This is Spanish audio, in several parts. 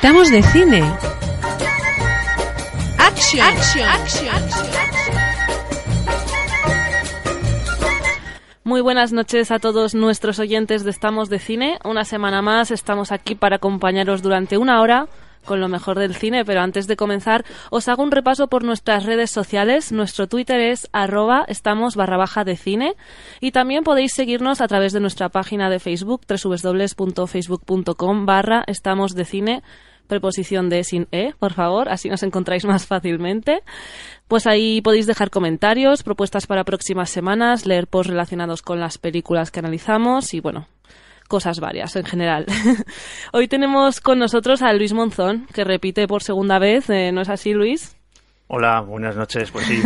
Estamos de cine. Muy buenas noches a todos nuestros oyentes de Estamos de Cine. Una semana más estamos aquí para acompañaros durante una hora con lo mejor del cine, pero antes de comenzar os hago un repaso por nuestras redes sociales. Nuestro Twitter es arroba estamos barra baja de cine y también podéis seguirnos a través de nuestra página de Facebook www.facebook.com barra estamos de cine preposición de sin e, por favor, así nos encontráis más fácilmente. Pues ahí podéis dejar comentarios, propuestas para próximas semanas, leer posts relacionados con las películas que analizamos y bueno, cosas varias en general. Hoy tenemos con nosotros a Luis Monzón, que repite por segunda vez, eh, ¿no es así, Luis? Hola, buenas noches. Pues sí,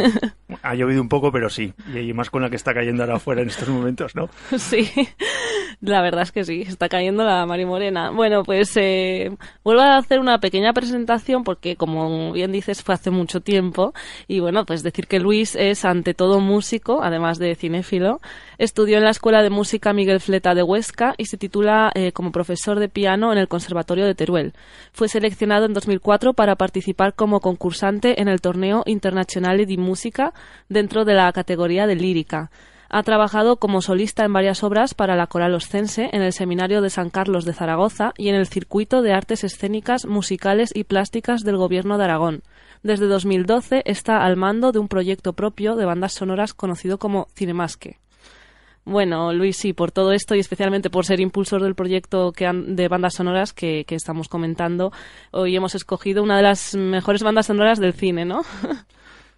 ha llovido un poco, pero sí. Y más con la que está cayendo ahora afuera en estos momentos, ¿no? Sí, la verdad es que sí, está cayendo la Morena. Bueno, pues eh, vuelvo a hacer una pequeña presentación porque, como bien dices, fue hace mucho tiempo. Y bueno, pues decir que Luis es ante todo músico, además de cinéfilo. Estudió en la Escuela de Música Miguel Fleta de Huesca y se titula eh, como profesor de piano en el Conservatorio de Teruel. Fue seleccionado en 2004 para participar como concursante en el Torneo Internacional de Música dentro de la categoría de lírica. Ha trabajado como solista en varias obras para la coral oscense, en el Seminario de San Carlos de Zaragoza y en el Circuito de Artes Escénicas, Musicales y Plásticas del Gobierno de Aragón. Desde 2012 está al mando de un proyecto propio de bandas sonoras conocido como Cinemasque. Bueno, Luis, sí, por todo esto y especialmente por ser impulsor del proyecto de bandas sonoras que, estamos comentando, hoy hemos escogido una de las mejores bandas sonoras del cine, ¿no?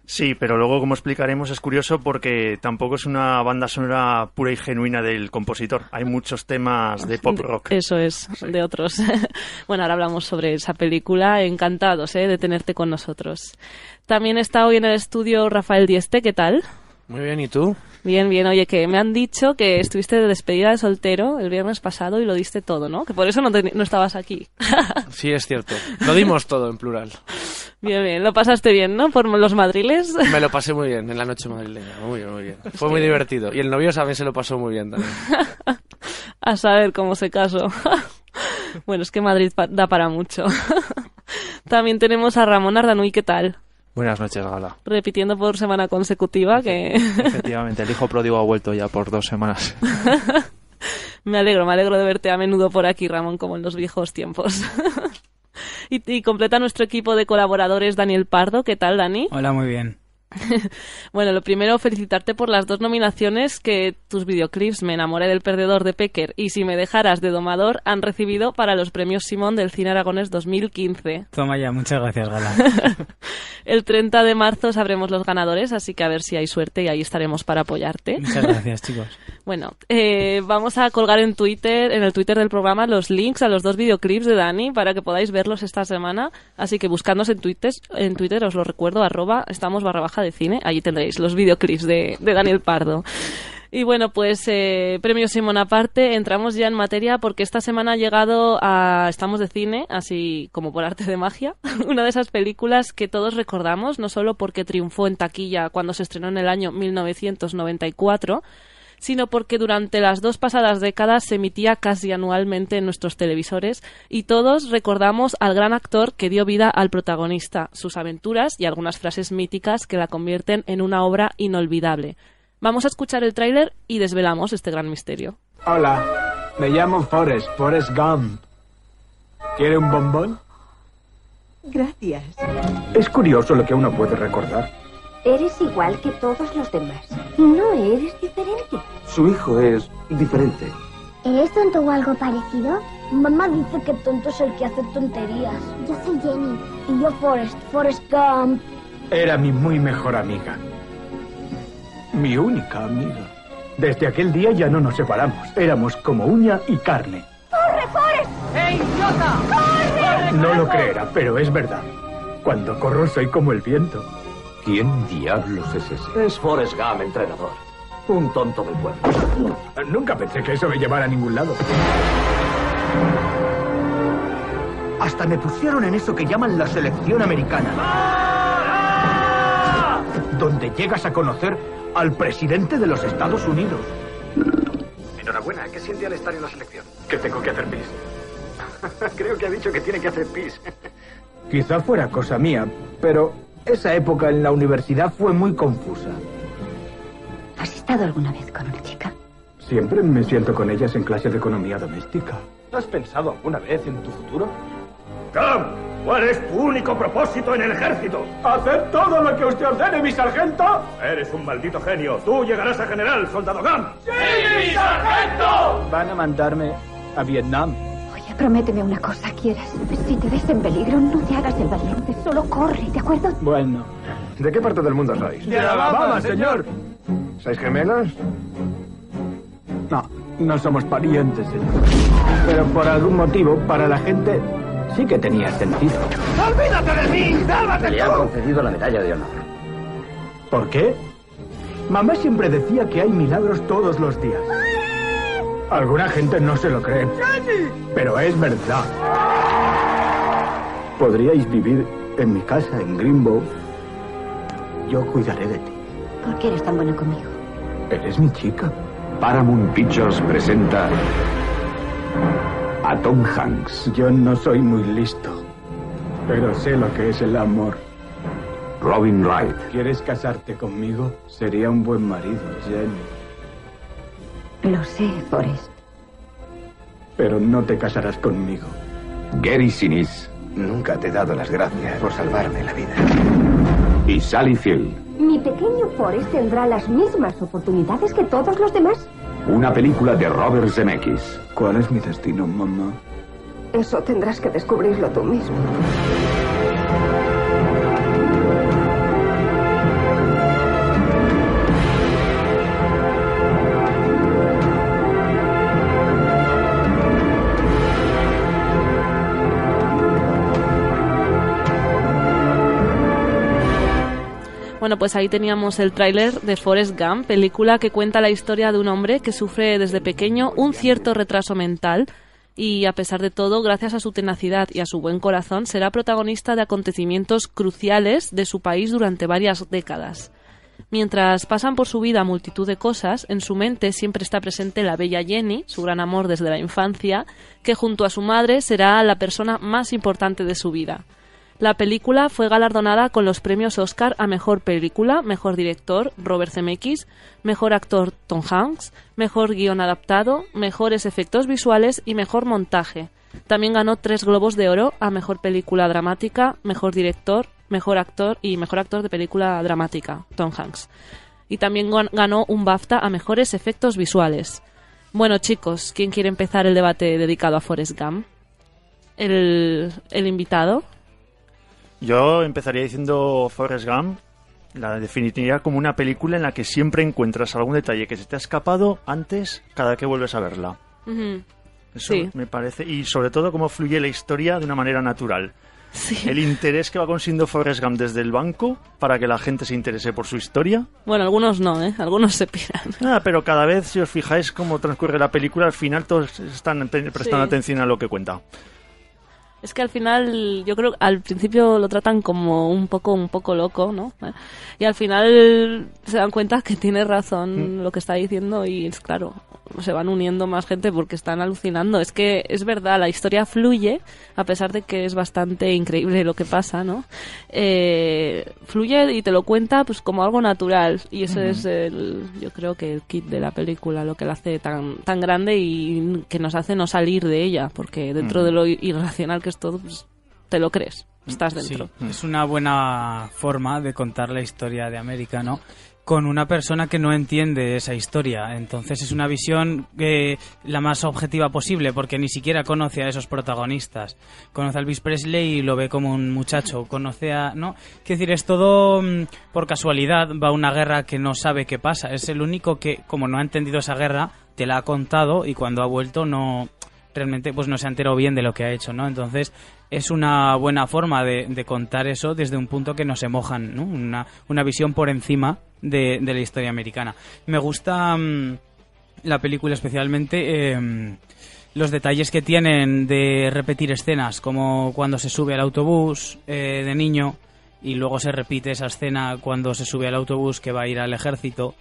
Sí, pero luego, como explicaremos, es curioso porque tampoco es una banda sonora pura y genuina del compositor. Hay muchos temas de pop rock. Eso es, de otros. bueno, ahora hablamos sobre esa película. Encantados ¿eh? de tenerte con nosotros. También está hoy en el estudio Rafael Dieste. ¿Qué tal? Muy bien, ¿y tú? Bien, bien. Oye, que me han dicho que estuviste de despedida de soltero el viernes pasado y lo diste todo, ¿no? Que por eso no, estabas aquí. sí, es cierto. Lo dimos todo en plural. Bien, bien. Lo pasaste bien, ¿no? Por los madriles. me lo pasé muy bien en la noche madrileña. Muy bien, muy bien. Fue muy divertido. Y el novio también se lo pasó muy bien también. A saber cómo se casó. bueno, es que Madrid da para mucho. también tenemos a Ramón Ardanui, ¿qué tal? Buenas noches, Gala. Repitiendo por semana consecutiva que... Efectivamente, el hijo pródigo ha vuelto ya por dos semanas. me alegro, me alegro de verte a menudo por aquí, Ramón, como en los viejos tiempos. y, y completa nuestro equipo de colaboradores Daniel Pardo. ¿Qué tal, Dani? Hola, muy bien. bueno, lo primero, felicitarte por las dos nominaciones que tus videoclips Me enamoré del perdedor de Pecker y Si me dejaras de domador han recibido para los premios Simón del Cine Aragones 2015. Toma ya, muchas gracias, Gala. El 30 de marzo sabremos los ganadores, así que a ver si hay suerte y ahí estaremos para apoyarte. Muchas gracias, chicos. Bueno, eh, vamos a colgar en Twitter, en el Twitter del programa, los links a los dos videoclips de Dani para que podáis verlos esta semana. Así que buscadnos en Twitter, en Twitter os lo recuerdo, arroba, estamos barra baja de Cine. Allí tendréis los videoclips de, Daniel Pardo. Y bueno, pues eh, premio Simón aparte, entramos ya en materia porque esta semana ha llegado a Estamos de Cine, así como por arte de magia, una de esas películas que todos recordamos, no solo porque triunfó en taquilla cuando se estrenó en el año 1994, sino porque durante las dos pasadas décadas se emitía casi anualmente en nuestros televisores y todos recordamos al gran actor que dio vida al protagonista, sus aventuras y algunas frases míticas que la convierten en una obra inolvidable. Vamos a escuchar el tráiler y desvelamos este gran misterio. Hola, me llamo Forrest, Forrest Gump. ¿Quiere un bombón? Gracias. Es curioso lo que uno puede recordar. Eres igual que todos los demás. No eres diferente. Su hijo es diferente. ¿Eres tonto o algo parecido? Mamá dice que tonto es el que hace tonterías. Yo soy Jenny. Y yo Forrest. Forrest Gump. Era mi muy mejor amiga. Mi única amiga. Desde aquel día ya no nos separamos. Éramos como uña y carne. ¡Corre, Forrest! ¡Eh, idiota! ¡Corre! No lo creerá, pero es verdad. Cuando corro soy como el viento. ¿Quién diablos es ese? Es Forrest Gump, entrenador. Un tonto del pueblo. Nunca pensé que eso me llevara a ningún lado. Hasta me pusieron en eso que llaman la selección americana. Donde llegas a conocer al presidente de los Estados Unidos. Enhorabuena, ¿qué siente al estar en la selección? Que tengo que hacer pis. Creo que ha dicho que tiene que hacer pis. Quizá fuera cosa mía, pero esa época en la universidad fue muy confusa. ¿Has estado alguna vez con una chica? Siempre me siento con ellas en clase de economía doméstica. ¿Has pensado alguna vez en tu futuro? ¡Cam! ¿Cuál es tu único propósito en el ejército? ¡Hacer todo lo que usted ordene, mi sargento! Eres un maldito genio. Tú llegarás a general, soldado Gam. ¡Sí, mi sargento! Van a mandarme a Vietnam. Prométeme una cosa, quieras. Si te ves en peligro, no te hagas el valiente. Solo corre, ¿de acuerdo? Bueno. ¿De qué parte del mundo sois? ¡De Alabama, señor! ¿Sois gemelos? No, no somos parientes, señor. Pero por algún motivo, para la gente, sí que tenía sentido. ¡Olvídate de mí! ¡Sálvate Le han concedido la medalla de honor. ¿Por qué? Mamá siempre decía que hay milagros todos los días. Alguna gente no se lo cree. Pero es verdad. Podríais vivir en mi casa, en Greenbow. Yo cuidaré de ti. ¿Por qué eres tan bueno conmigo? Eres mi chica. Paramount Pictures presenta a Tom Hanks. Yo no soy muy listo, pero sé lo que es el amor. Robin Wright. ¿Quieres casarte conmigo? Sería un buen marido, Jenny. Lo sé, Forrest. Pero no te casarás conmigo. Gary Sinise. Nunca te he dado las gracias por salvarme la vida. Y Sally Field. Mi pequeño Forrest tendrá las mismas oportunidades que todos los demás. Una película de Robert Zemeckis. ¿Cuál es mi destino, mamá? Eso tendrás que descubrirlo tú mismo. pues ahí teníamos el tráiler de Forrest Gump, película que cuenta la historia de un hombre que sufre desde pequeño un cierto retraso mental y a pesar de todo, gracias a su tenacidad y a su buen corazón, será protagonista de acontecimientos cruciales de su país durante varias décadas. Mientras pasan por su vida multitud de cosas, en su mente siempre está presente la bella Jenny, su gran amor desde la infancia, que junto a su madre será la persona más importante de su vida. La película fue galardonada con los premios Oscar a Mejor Película, Mejor Director, Robert Zemeckis, Mejor Actor, Tom Hanks, Mejor Guión Adaptado, Mejores Efectos Visuales y Mejor Montaje. También ganó tres Globos de Oro a Mejor Película Dramática, Mejor Director, Mejor Actor y Mejor Actor de Película Dramática, Tom Hanks. Y también ganó un BAFTA a Mejores Efectos Visuales. Bueno, chicos, ¿quién quiere empezar el debate dedicado a Forrest Gump? El, el invitado. Yo empezaría diciendo Forrest Gump. La definiría como una película en la que siempre encuentras algún detalle que se te ha escapado antes cada que vuelves a verla. Eso me parece. Y sobre todo cómo fluye la historia de una manera natural. El interés que va consiguiendo Forrest Gump desde el banco para que la gente se interese por su historia. Bueno, algunos no, ¿eh? Algunos se piran. Ah, pero cada vez, si os fijáis cómo transcurre la película, al final todos están prestando atención a lo que cuenta. Es que al final, yo creo, que al principio lo tratan como un poco, un poco loco, ¿no? Y al final se dan cuenta que tiene razón mm. lo que está diciendo y es claro, se van uniendo más gente porque están alucinando. Es que es verdad, la historia fluye, a pesar de que es bastante increíble lo que pasa, ¿no? Eh, fluye y te lo cuenta pues como algo natural. Y eso es, el, yo creo que el kit de la película, lo que la hace tan, tan grande y que nos hace no salir de ella, porque dentro de lo irracional que es todo, pues te lo crees estás dentro. es una buena forma de contar la historia de América, ¿no? con una persona que no entiende esa historia. Entonces es una visión eh, la más objetiva posible, porque ni siquiera conoce a esos protagonistas. Conoce a Elvis Presley y lo ve como un muchacho. Conoce a. ¿No? Quiero decir, es todo mm, por casualidad. Va a una guerra que no sabe qué pasa. Es el único que, como no ha entendido esa guerra, te la ha contado y cuando ha vuelto no, realmente pues no se ha enterado bien de lo que ha hecho, ¿no? Entonces es una buena forma de, contar eso desde un punto que no se mojan, Una, una visión por encima de, la historia americana. Me gusta mm, la película especialmente... Em, los detalles que tienen de repetir escenas, como cuando se sube al autobús eh, de niño y luego se repite esa escena cuando se sube al autobús que va a ir al ejército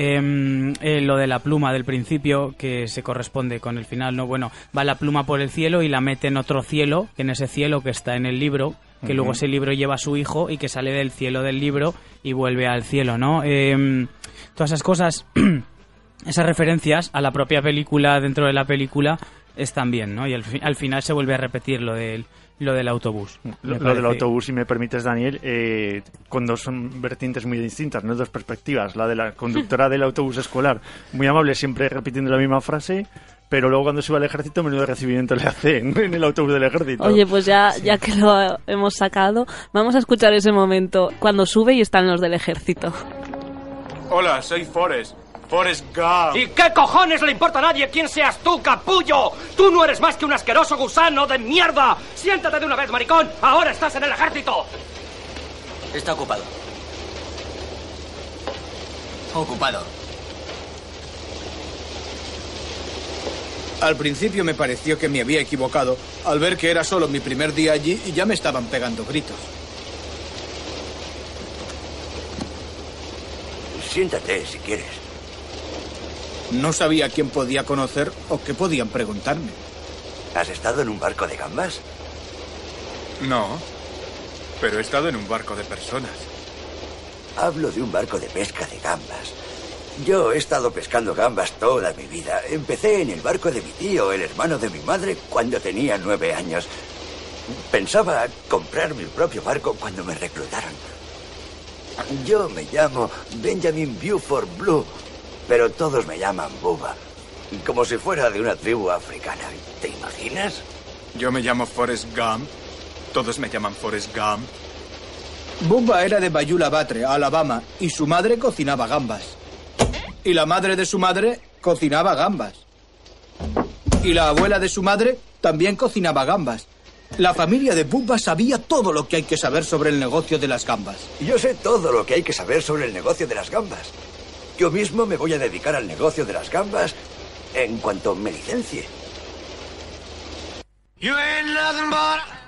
Em, eh, lo de la pluma del principio, que se corresponde con el final, ¿no? Bueno, va la pluma por el cielo y la mete en otro cielo, en ese cielo que está en el libro, que luego ese libro lleva a su hijo y que sale del cielo del libro y vuelve al cielo, ¿no? Em, todas esas cosas, esas referencias a la propia película dentro de la película están bien, ¿no? Y al, final se vuelve a repetir lo del lo del autobús. Lo, del autobús, si me permites, Daniel, eh, con dos vertientes muy distintas, no dos perspectivas. La de la conductora del autobús escolar, muy amable, siempre repitiendo la misma frase, pero luego cuando se al ejército menudo recibimiento le hacen en el autobús del ejército. Oye, pues ya, ya que lo hemos sacado, vamos a escuchar ese momento cuando sube y están los del ejército. Hola, soy Forrest. ¿Y qué cojones le importa a nadie quién seas tú, capullo? Tú no eres más que un asqueroso gusano de mierda. Siéntate de una vez, maricón. Ahora estás en el ejército. Está ocupado. Ocupado. Al principio me pareció que me había equivocado al ver que era solo mi primer día allí y ya me estaban pegando gritos. Siéntate si quieres. No sabía quién podía conocer o qué podían preguntarme. ¿Has estado en un barco de gambas? No, pero he estado en un barco de personas. Hablo de un barco de pesca de gambas. Yo he estado pescando gambas toda mi vida. Empecé en el barco de mi tío, el hermano de mi madre, cuando tenía nueve años. Pensaba comprar mi propio barco cuando me reclutaron. Yo me llamo Benjamin Buford Blue pero todos me llaman Buba. Como si fuera de una tribu africana. ¿Te imaginas? Yo me llamo Forrest Gump. Todos me llaman Forrest Gump. Bumba era de Bayula Batre, Alabama, y su madre cocinaba gambas. Y la madre de su madre cocinaba gambas. Y la abuela de su madre también cocinaba gambas. La familia de Bumba sabía todo lo que hay que saber sobre el negocio de las gambas. Yo sé todo lo que hay que saber sobre el negocio de las gambas. Yo mismo me voy a dedicar al negocio de las gambas en cuanto me licencie.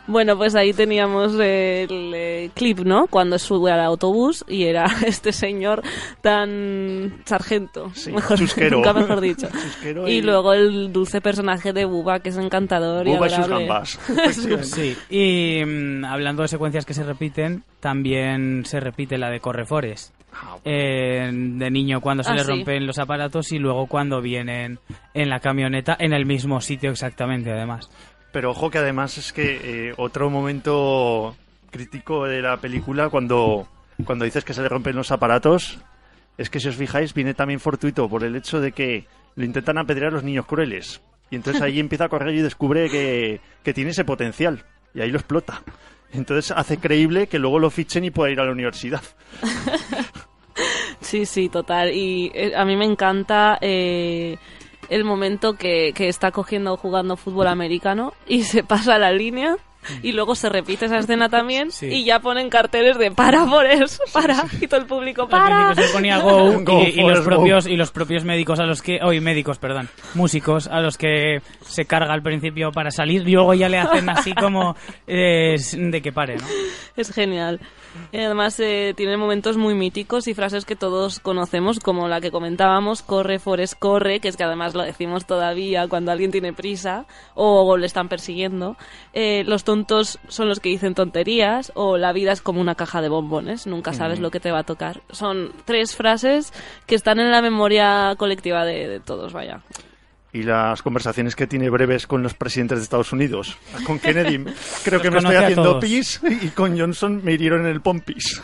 Bueno, pues ahí teníamos el, eh, clip, ¿no? Cuando sube al autobús y era este señor tan sargento, mejor, mejor dicho. y... luego el dulce personaje de Buba, que es encantador y Y sus gambas. Pues y mm, hablando de secuencias que se repiten, también se repite la de Correfores. Ah, eh, de niño cuando se ah, le rompen los aparatos y luego cuando vienen en la camioneta en el mismo sitio exactamente además. Pero ojo que además es que eh, otro momento crítico de la película cuando, cuando dices que se le rompen los aparatos es que si os fijáis viene también fortuito por el hecho de que lo intentan apedrear los niños crueles. Y entonces ahí empieza a correr y descubre que, que tiene ese potencial. Y ahí lo explota. Entonces hace creíble que luego lo fichen y pueda ir a la universidad. sí, sí, total. Y eh, a mí me encanta... Eh, el momento que, que, está cogiendo jugando fútbol americano y se pasa la línea y luego se repite esa escena también y ya ponen carteles de para por eso, para y todo el público para. y, los propios y los propios médicos a los que hoy médicos, perdón, músicos a los que se carga al principio para salir y luego ya le hacen así como eh, de que pare, ¿no? Es genial. Además, eh, tiene momentos muy míticos y frases que todos conocemos, como la que comentábamos, corre, Forest, corre, que es que además lo decimos todavía cuando alguien tiene prisa o le están persiguiendo. Eh, los tontos son los que dicen tonterías o la vida es como una caja de bombones, nunca sabes lo que te va a tocar. Son tres frases que están en la memoria colectiva de, de todos, vaya y las conversaciones que tiene breves con los presidentes de Estados Unidos. Con Kennedy creo que me estoy haciendo pis y con Johnson me hirieron en el pompis.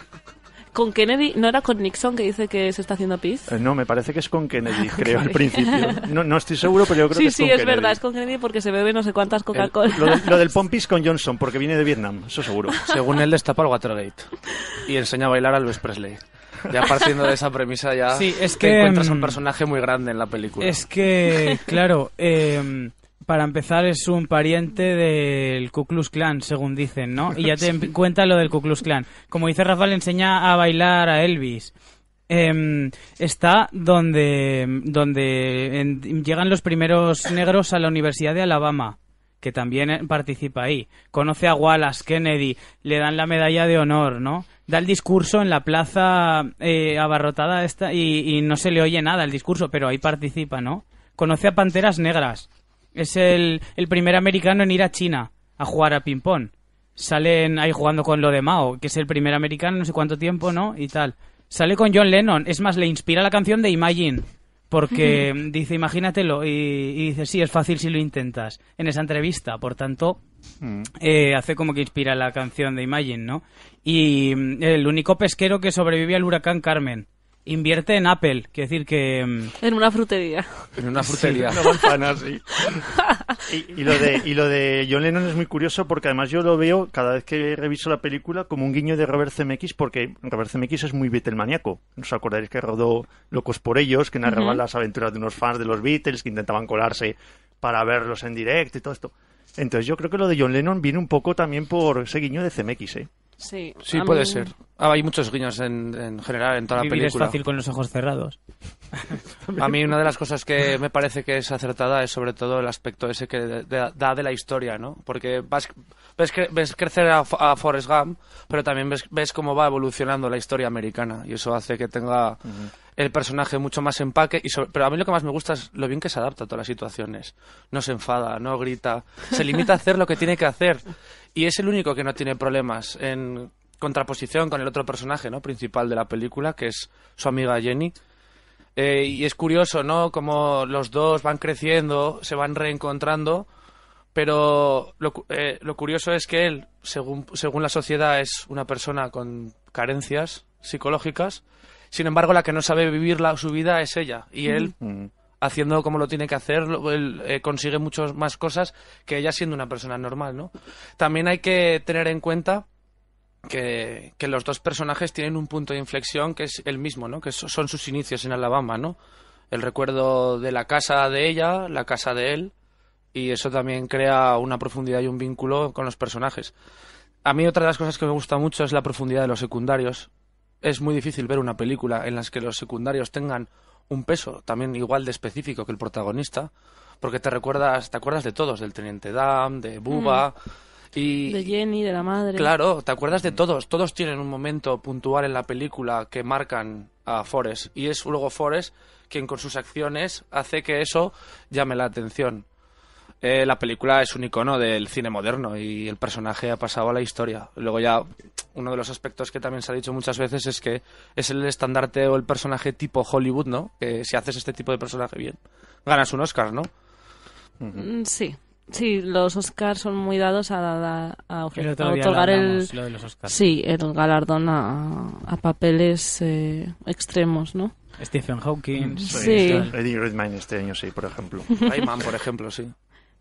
¿Con Kennedy? ¿No era con Nixon que dice que se está haciendo pis? Eh, no, me parece que es con Kennedy, ah, creo, al principio. No, no estoy seguro, pero yo creo que es sí, con Kennedy. Sí, sí, es verdad, es con Kennedy porque se bebe no sé cuántas eh, Coca-Cola. Lo, del pompis con Johnson, porque viene de Vietnam, eso seguro. Según él, destapa el Watergate y enseña a bailar a Elvis Presley. Ya partiendo de esa premisa ya sí, es que, te encuentras un mm, personaje muy grande en la película. Es que, claro, em, para empezar es un pariente del Ku Klux Klan, según dicen, ¿no? Y ya te em, cuenta lo del Ku Klux Klan. Como dice rafael enseña a bailar a Elvis. Em, está donde, donde llegan los primeros negros a la Universidad de Alabama que también eh, participa ahí. Conoce a Wallace, Kennedy, le dan la medalla de honor, ¿no? da el discurso en la plaza eh, abarrotada esta y, no se le oye nada el discurso, pero ahí participa, ¿no? Conoce a Panteras Negras. Es el, el primer americano en ir a China a jugar a ping-pong. Salen ahí jugando con lo de Mao, que es el primer americano, no sé cuánto tiempo, ¿no? Y tal. Sale con John Lennon. Es más, le inspira la canción de Imagine. Porque mm, dice, imagínatelo, y, dice, sí, es fácil si lo intentas, en esa entrevista. Por tanto, mm. eh, hace como que inspira la canción de Imagine, ¿no? Y mm, el único pesquero que sobrevivió al huracán Carmen invierte en Apple. Quiere decir que. Mm, en una frutería. En una frutería. una Y, lo de, y lo de John Lennon es muy curioso porque además yo lo veo cada vez que reviso la película como un guiño de Robert Zemeckis porque Robert Zemeckis es muy Beatlemaníaco. Os acordaréis que rodó Locos por ellos, que narraba las aventuras de unos fans de los Beatles que intentaban colarse para verlos en directo y todo esto. Entonces yo creo que lo de John Lennon viene un poco también por ese guiño de Zemeckis, ¿eh? Sí, sí puede ser. Ah, hay muchos guiños en, general en toda la película. es fácil con los ojos cerrados. A mí una de las cosas que me parece que es acertada es sobre todo el aspecto ese que da de la historia, ¿no? Porque ves, crecer a, Forrest Gump, pero también ves, cómo va evolucionando la historia americana y eso hace que tenga el personaje mucho más empaque. Y pero a mí lo que más me gusta es lo bien que se adapta a todas las situaciones. No se enfada, no grita, se limita a hacer lo que tiene que hacer. Y es el único que no tiene problemas en contraposición con el otro personaje, ¿no? Principal de la película, que es su amiga Jenny eh, y es curioso, ¿no? Como los dos van creciendo, se van reencontrando, pero lo, eh, curioso es que él, según, la sociedad, es una persona con carencias psicológicas, sin embargo, la que no sabe vivir su vida es ella, y él... Mm. haciendo como lo tiene que hacer, eh, consigue muchas más cosas que ella siendo una persona normal, ¿no? También hay que tener en cuenta que, los dos personajes tienen un punto de inflexión que es el mismo, ¿no? Que son sus inicios en Alabama, ¿no? El recuerdo de la casa de ella, la casa de él, y eso también crea una profundidad y un vínculo con los personajes. A mí otra de las cosas que me gusta mucho es la profundidad de los secundarios. Es muy difícil ver una película en la que los secundarios tengan un peso también igual de específico que el protagonista, porque te recuerdas, te acuerdas de todos, del Teniente Dam, de Buba. Mm de Jenny, de la madre. Claro, te acuerdas de todos. Todos tienen un momento puntual en la película que marcan a Forrest. Y es luego Forrest quien con sus acciones hace que eso llame la atención. Eh, la película es un icono del cine moderno y el personaje ha pasado a la historia. Luego ya uno de los aspectos que también se ha dicho muchas veces es que es el estandarte o el personaje tipo Hollywood, ¿no? Que si haces este tipo de personaje bien, ganas un Oscar, ¿no? Mm, sí. Sí, los Oscars son muy dados a, otorgar el, sí, el galardón a, papeles eh, extremos, ¿no? Stephen Hawking, mm, pues, Eddie Redmayne este año, sí, por ejemplo. Rayman, por ejemplo, sí.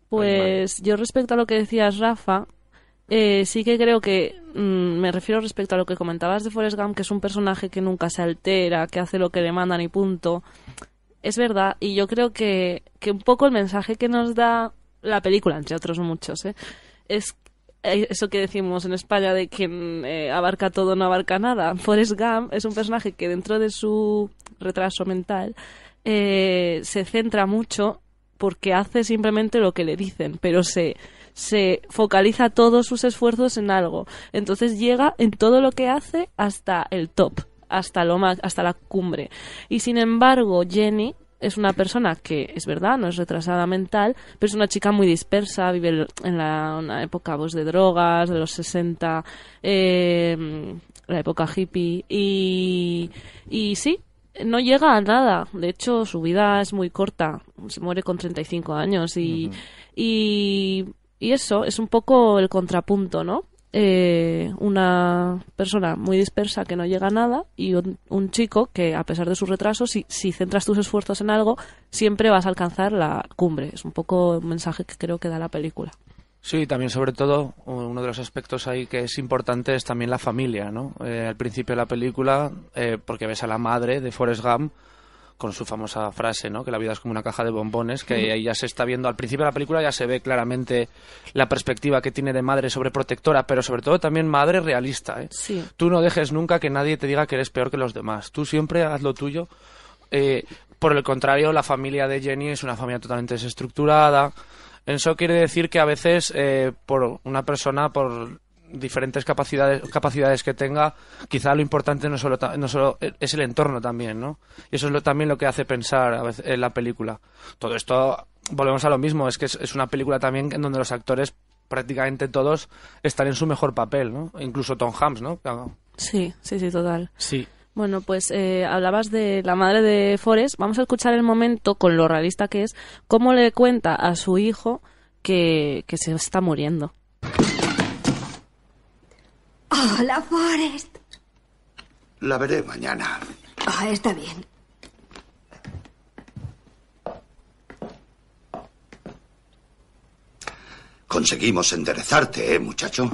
Pues yo respecto a lo que decías, Rafa, eh, sí que creo que mm, me refiero respecto a lo que comentabas de Forrest Gump, que es un personaje que nunca se altera, que hace lo que le mandan y punto. Es verdad, y yo creo que, que un poco el mensaje que nos da la película, entre otros muchos, ¿eh? es eh, eso que decimos en España de quien mm, eh, abarca todo no abarca nada. Forrest Gump es un personaje que dentro de su retraso mental eh, se centra mucho porque hace simplemente lo que le dicen, pero se, se focaliza todos sus esfuerzos en algo. Entonces llega en todo lo que hace hasta el top, hasta, lo hasta la cumbre. Y sin embargo, Jenny es una persona que es verdad, no es retrasada mental, pero es una chica muy dispersa, vive en la, época pues, de drogas, de los 60, em, la época hippie, y, y sí, no llega a nada. De hecho, su vida es muy corta, se muere con 35 años y, y, y eso es un poco el contrapunto, ¿no? eh, una persona muy dispersa que no llega a nada y un, chico que, a pesar de sus retrasos, si, si, centras tus esfuerzos en algo, siempre vas a alcanzar la cumbre. Es un poco un mensaje que creo que da la película. Sí, también sobre todo uno de los aspectos ahí que es importante es también la familia, ¿no? Eh, al principio de la película, eh, porque ves a la madre de Forrest Gump con su famosa frase, ¿no? Que la vida es como una caja de bombones, que ahí ya se está viendo al principio de la película ya se ve claramente la perspectiva que tiene de madre sobreprotectora, pero sobre todo también madre realista, ¿eh? Sí. Tú no dejes nunca que nadie te diga que eres peor que los demás. Tú siempre haz lo tuyo. Eh, por el contrario, la familia de Jenny es una familia totalmente desestructurada. Eso quiere decir que a veces eh, por una persona, por diferentes capacidades, capacidades que tenga, quizá lo importante no solo, no solo es el entorno también, ¿no? Y eso es lo, también lo que hace pensar a veces en la película. Todo esto, volvemos a lo mismo, es que es, una película también en donde los actores prácticamente todos están en su mejor papel, ¿no? Incluso Tom Hams ¿no? Sí, sí, sí, total. Sí. Bueno, pues eh, hablabas de la madre de Forrest. Vamos a escuchar el momento, con lo realista que es, cómo le cuenta a su hijo que, que se está muriendo. Hola, Forest. La veré mañana. Ah está bien. Conseguimos enderezarte, ¿eh, muchacho?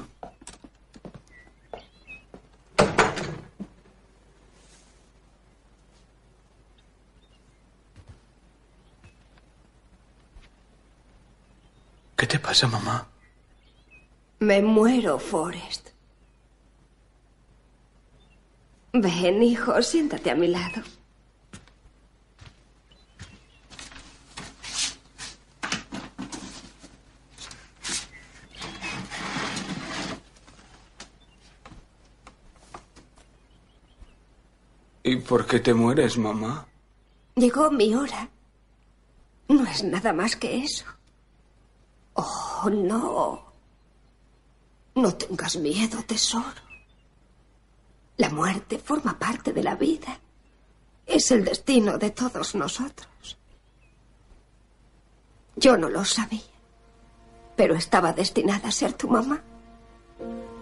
¿Qué te pasa, mamá? Me muero, Forest. Ven, hijo, siéntate a mi lado. ¿Y por qué te mueres, mamá? Llegó mi hora. No es nada más que eso. Oh, no. No tengas miedo, tesoro. La muerte forma parte de la vida. Es el destino de todos nosotros. Yo no lo sabía, pero estaba destinada a ser tu mamá.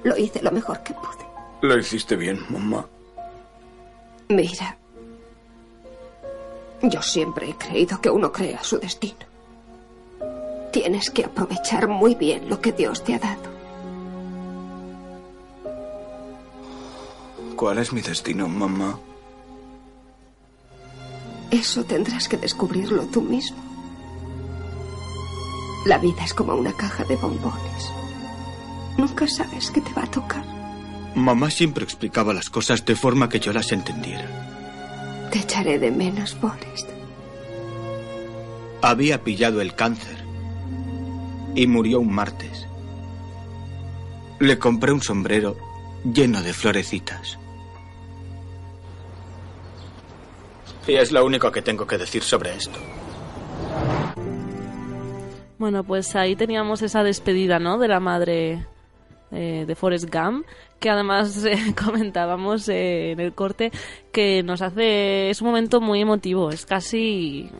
Lo hice lo mejor que pude. Lo hiciste bien, mamá. Mira, yo siempre he creído que uno crea su destino. Tienes que aprovechar muy bien lo que Dios te ha dado. cuál es mi destino, mamá? Eso tendrás que descubrirlo tú mismo. La vida es como una caja de bombones. Nunca sabes qué te va a tocar. Mamá siempre explicaba las cosas de forma que yo las entendiera. Te echaré de menos, Forrest. Había pillado el cáncer y murió un martes. Le compré un sombrero lleno de florecitas. es lo único que tengo que decir sobre esto. Bueno, pues ahí teníamos esa despedida, ¿no? De la madre eh, de Forrest Gump, que además eh, comentábamos eh, en el corte que nos hace. Es un momento muy emotivo, es casi.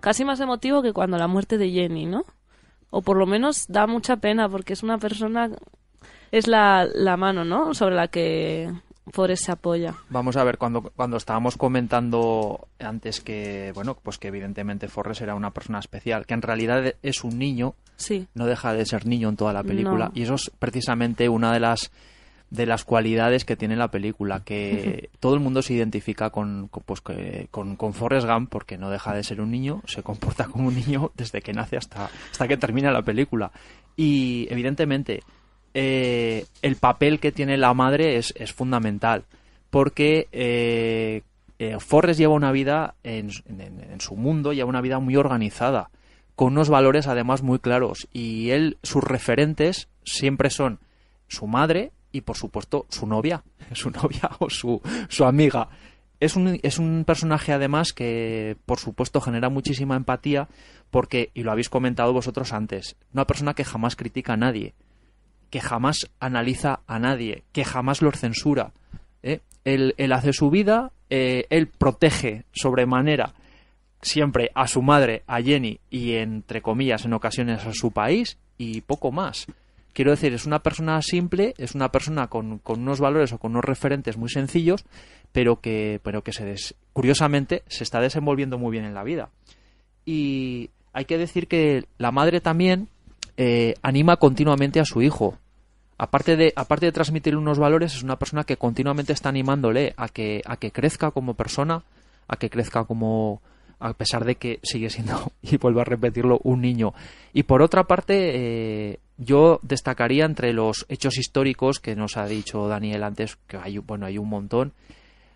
casi más emotivo que cuando la muerte de Jenny, ¿no? O por lo menos da mucha pena porque es una persona. es la mano, ¿no? Sobre la que por ese apoyo. Vamos a ver, cuando, cuando estábamos comentando antes que, bueno, pues que evidentemente Forrest era una persona especial, que en realidad es un niño, no deja de ser niño en toda la película. Y eso es precisamente una de las de las cualidades que tiene la película, que todo el mundo se identifica con, pues, con, con, Forrest Gump porque no deja de ser un niño, se comporta como un niño desde que nace hasta, hasta que termina la película. Y evidentemente eh, el papel que tiene la madre es, fundamental. Porque eh, eh, Forrest lleva una vida, en, su mundo, lleva una vida muy organizada, con unos valores además muy claros. Y él, sus referentes siempre son su madre y, por supuesto, su novia, su novia o su, su amiga. Es un, es un personaje además que, por supuesto, genera muchísima empatía porque, y lo habéis comentado vosotros antes, una persona que jamás critica a nadie que jamás analiza a nadie, que jamás los censura. ¿eh? Él, hace su vida, eh, él protege sobremanera siempre a su madre, a Jenny y entre comillas en ocasiones a su país y poco más. Quiero decir, es una persona simple, es una persona con, unos valores o con unos referentes muy sencillos, pero que, pero que se curiosamente se está desenvolviendo muy bien en la vida. Y hay que decir que la madre también eh, anima continuamente a su hijo. Aparte de, aparte de transmitir unos valores, es una persona que continuamente está animándole a que, a que crezca como persona, a que crezca como, a pesar de que sigue siendo, y vuelvo a repetirlo, un niño. Y por otra parte, eh, yo destacaría entre los hechos históricos que nos ha dicho Daniel antes, que hay, bueno, hay un montón,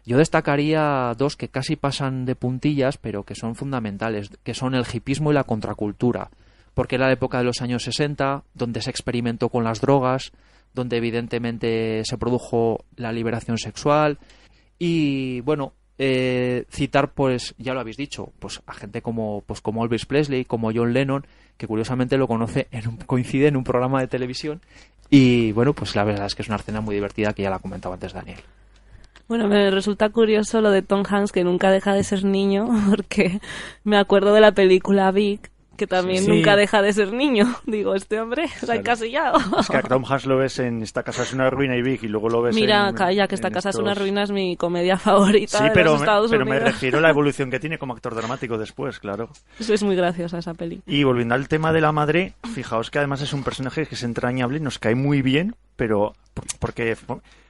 yo destacaría dos que casi pasan de puntillas, pero que son fundamentales, que son el hipismo y la contracultura porque era la época de los años 60, donde se experimentó con las drogas, donde evidentemente se produjo la liberación sexual y bueno, eh, citar pues ya lo habéis dicho, pues a gente como pues como Elvis Presley, como John Lennon, que curiosamente lo conoce en un, coincide en un programa de televisión y bueno, pues la verdad es que es una escena muy divertida que ya la comentaba antes Daniel. Bueno, me resulta curioso lo de Tom Hanks, que nunca deja de ser niño, porque me acuerdo de la película Big, que también nunca deja de ser niño. Digo, este hombre se ha encasillado. Es que a Tom Hanks lo ves en Esta casa es una ruina y Big y luego lo ves Mira, en, calla, que Esta casa es una ruina es mi comedia favorita sí, pero, los me, pero me refiero a la evolución que tiene como actor dramático después, claro. Eso es muy graciosa esa peli. Y volviendo al tema de la madre, fijaos que además es un personaje que es entrañable, nos cae muy bien, pero porque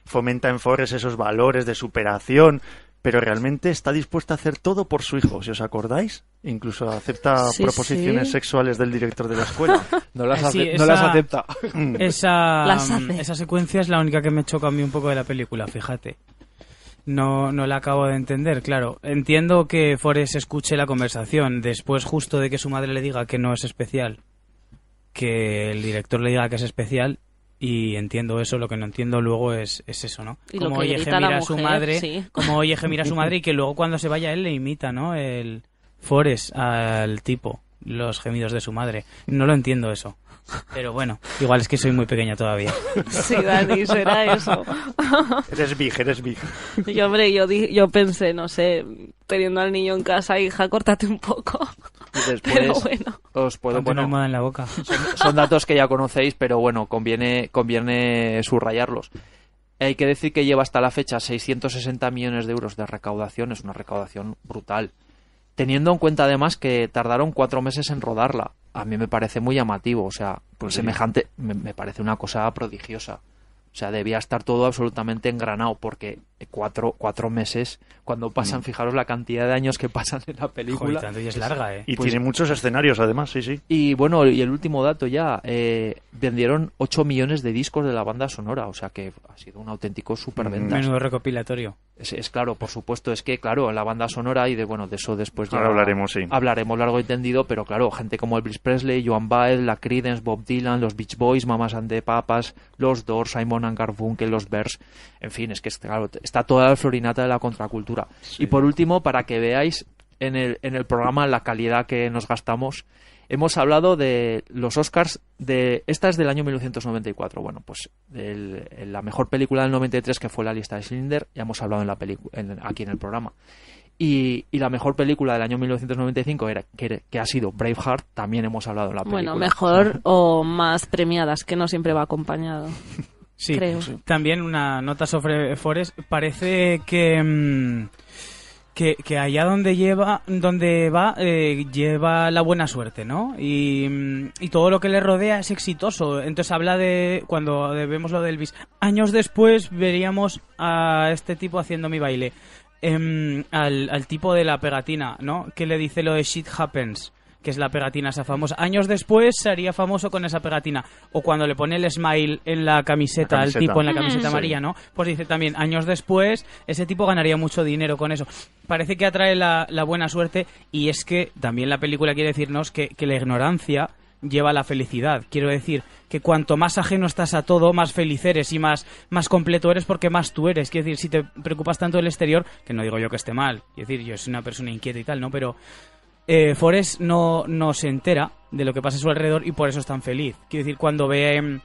fomenta en Forrest esos valores de superación, pero realmente está dispuesta a hacer todo por su hijo, si os acordáis. Incluso acepta proposiciones sexuales del director de la escuela. No las, eh, acepta. Esa, esa secuencia es la única que me choca a mí un poco de la película, fíjate. No, no la acabo de entender, claro. Entiendo que Forrest escuche la conversación después justo de que su madre le diga que no es especial, que el director le diga que es especial y entiendo eso, lo que no entiendo luego es, es eso, ¿no? como oye mira a su madre, como oye mira su madre y que luego cuando se vaya él le imita, ¿no? El Forest al tipo, los gemidos de su madre. No lo entiendo eso. Pero bueno, igual es que soy muy pequeña todavía. Sí, Dani, será eso. Eres big, eres big. Yo, hombre, yo, yo pensé, no sé, teniendo al niño en casa, hija, córtate un poco. os puedo poner en la boca. Son, datos que ya conocéis, pero bueno, conviene, conviene subrayarlos. Hay que decir que lleva hasta la fecha 660 millones de euros de recaudación, es una recaudación brutal. Teniendo en cuenta además que tardaron cuatro meses en rodarla, a mí me parece muy llamativo, o sea, pues semejante, me parece una cosa prodigiosa. O sea, debía estar todo absolutamente engranado, porque cuatro, cuatro meses cuando pasan, mm. fijaros la cantidad de años que pasan en la película. y es larga, ¿eh? Y pues tiene muchos escenarios además, sí, sí. Y bueno, y el último dato ya, eh, vendieron 8 millones de discos de la banda sonora, o sea que ha sido un auténtico superventa. Mm. Menudo recopilatorio. Es, claro, por supuesto, es que claro, la banda sonora y de bueno, de eso después hablaremos, sí. Hablaremos largo y tendido, pero claro, gente como Elvis Presley, Joan Baez, La Creedence, Bob Dylan, los Beach Boys, Mamas and the Papas, los Doors, Simon and Garfunkel, los Bears, en fin, es que está toda la florinata de la contracultura. Y por último, para que veáis en el, programa la calidad que nos gastamos, hemos hablado de los Oscars de... Esta es del año 1994. Bueno, pues la mejor película del 93 que fue La lista de Schindler, ya hemos hablado en la en, aquí en el programa. Y, la mejor película del año 1995 era, que, que, ha sido Braveheart, también hemos hablado en la película. Bueno, mejor o más premiadas, que no siempre va acompañado. Sí, también una nota sobre Forest. Parece mm, que... que, allá donde lleva donde va eh, lleva la buena suerte no mm, y, todo lo que le rodea es exitoso entonces habla de cuando vemos lo del bis años después veríamos a este tipo haciendo mi baile em, al, al, tipo de la pegatina no que le dice lo de shit happens que es la pegatina esa famosa. Años después sería famoso con esa pegatina. O cuando le pone el smile en la camiseta, al tipo en la mm. camiseta María, ¿no? Pues dice también, años después, ese tipo ganaría mucho dinero con eso. Parece que atrae la, buena suerte y es que también la película quiere decirnos que, la ignorancia lleva a la felicidad. Quiero decir que cuanto más ajeno estás a todo, más feliz eres y más, más completo eres porque más tú eres. Quiero decir, si te preocupas tanto del exterior, que no digo yo que esté mal, quiero decir, yo soy una persona inquieta y tal, ¿no? Pero Forest eh, Forrest no, no, se entera de lo que pasa a su alrededor y por eso es tan feliz. Quiero decir, cuando ve,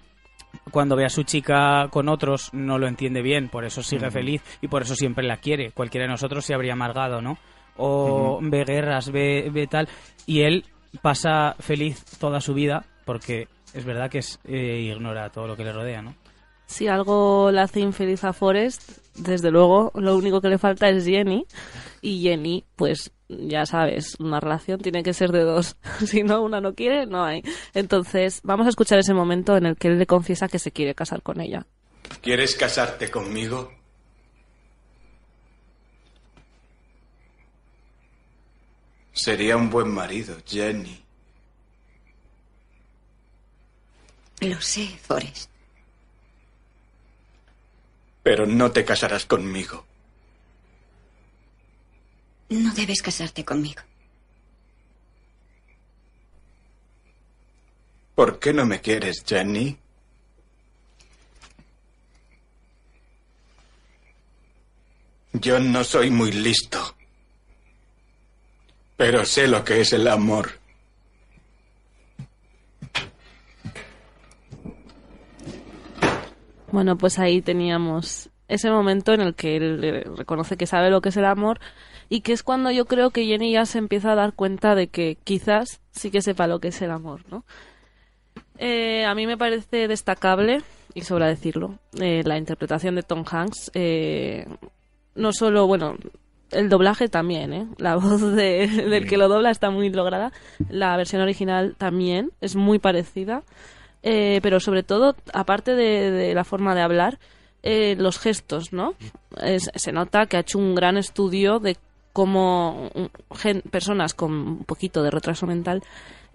cuando ve a su chica con otros, no lo entiende bien, por eso sigue feliz y por eso siempre la quiere. Cualquiera de nosotros se habría amargado, ¿no? O ve guerras, ve, tal. Y él pasa feliz toda su vida porque es verdad que es, eh, ignora todo lo que le rodea, ¿no? Si algo le hace infeliz a Forrest, desde luego, lo único que le falta es Jenny. Y Jenny, pues, ya sabes, una relación tiene que ser de dos. si no, una no quiere, no hay. Entonces, vamos a escuchar ese momento en el que él le confiesa que se quiere casar con ella. ¿Quieres casarte conmigo? Sería un buen marido, Jenny. Lo sé, Forrest. Pero no te casarás conmigo. No debes casarte conmigo. ¿Por qué no me quieres, Jenny? Yo no soy muy listo. Pero sé lo que es el amor. Bueno, pues ahí teníamos ese momento en el que él eh, reconoce que sabe lo que es el amor, y que es cuando yo creo que Jenny ya se empieza a dar cuenta de que quizás sí que sepa lo que es el amor, ¿no? Eh, a mí me parece destacable, y sobra decirlo, eh, la interpretación de Tom Hanks. Eh, no solo, bueno, el doblaje también, ¿eh? La voz del que lo dobla está muy lograda. La versión original también es muy parecida. pero sobre todo, aparte de, la forma de hablar, los gestos, ¿no? se nota que ha hecho un gran estudio de como personas con un poquito de retraso mental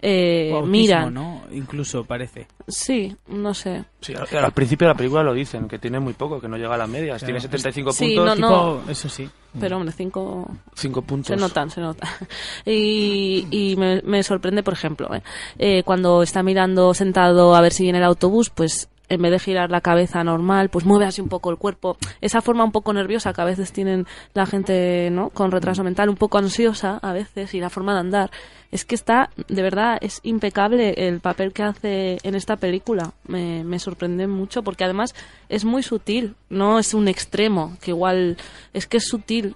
eh, autismo, miran. ¿no? Incluso parece. Sí, no sé. al, principio de la película lo dicen, que tiene muy poco, que no llega a las medias. Tiene 75 puntos. tipo... Eso sí. Pero mm. hombre, 5 puntos. Se notan, se notan. Y, me, sorprende, por ejemplo, eh. Eh, cuando está mirando sentado a ver si viene el autobús, pues en vez de girar la cabeza normal, pues mueve así un poco el cuerpo. Esa forma un poco nerviosa que a veces tienen la gente, ¿no? Con retraso mental, un poco ansiosa a veces, y la forma de andar. Es que está, de verdad, es impecable el papel que hace en esta película. Me, sorprende mucho porque además es muy sutil, no es un extremo, que igual es que es sutil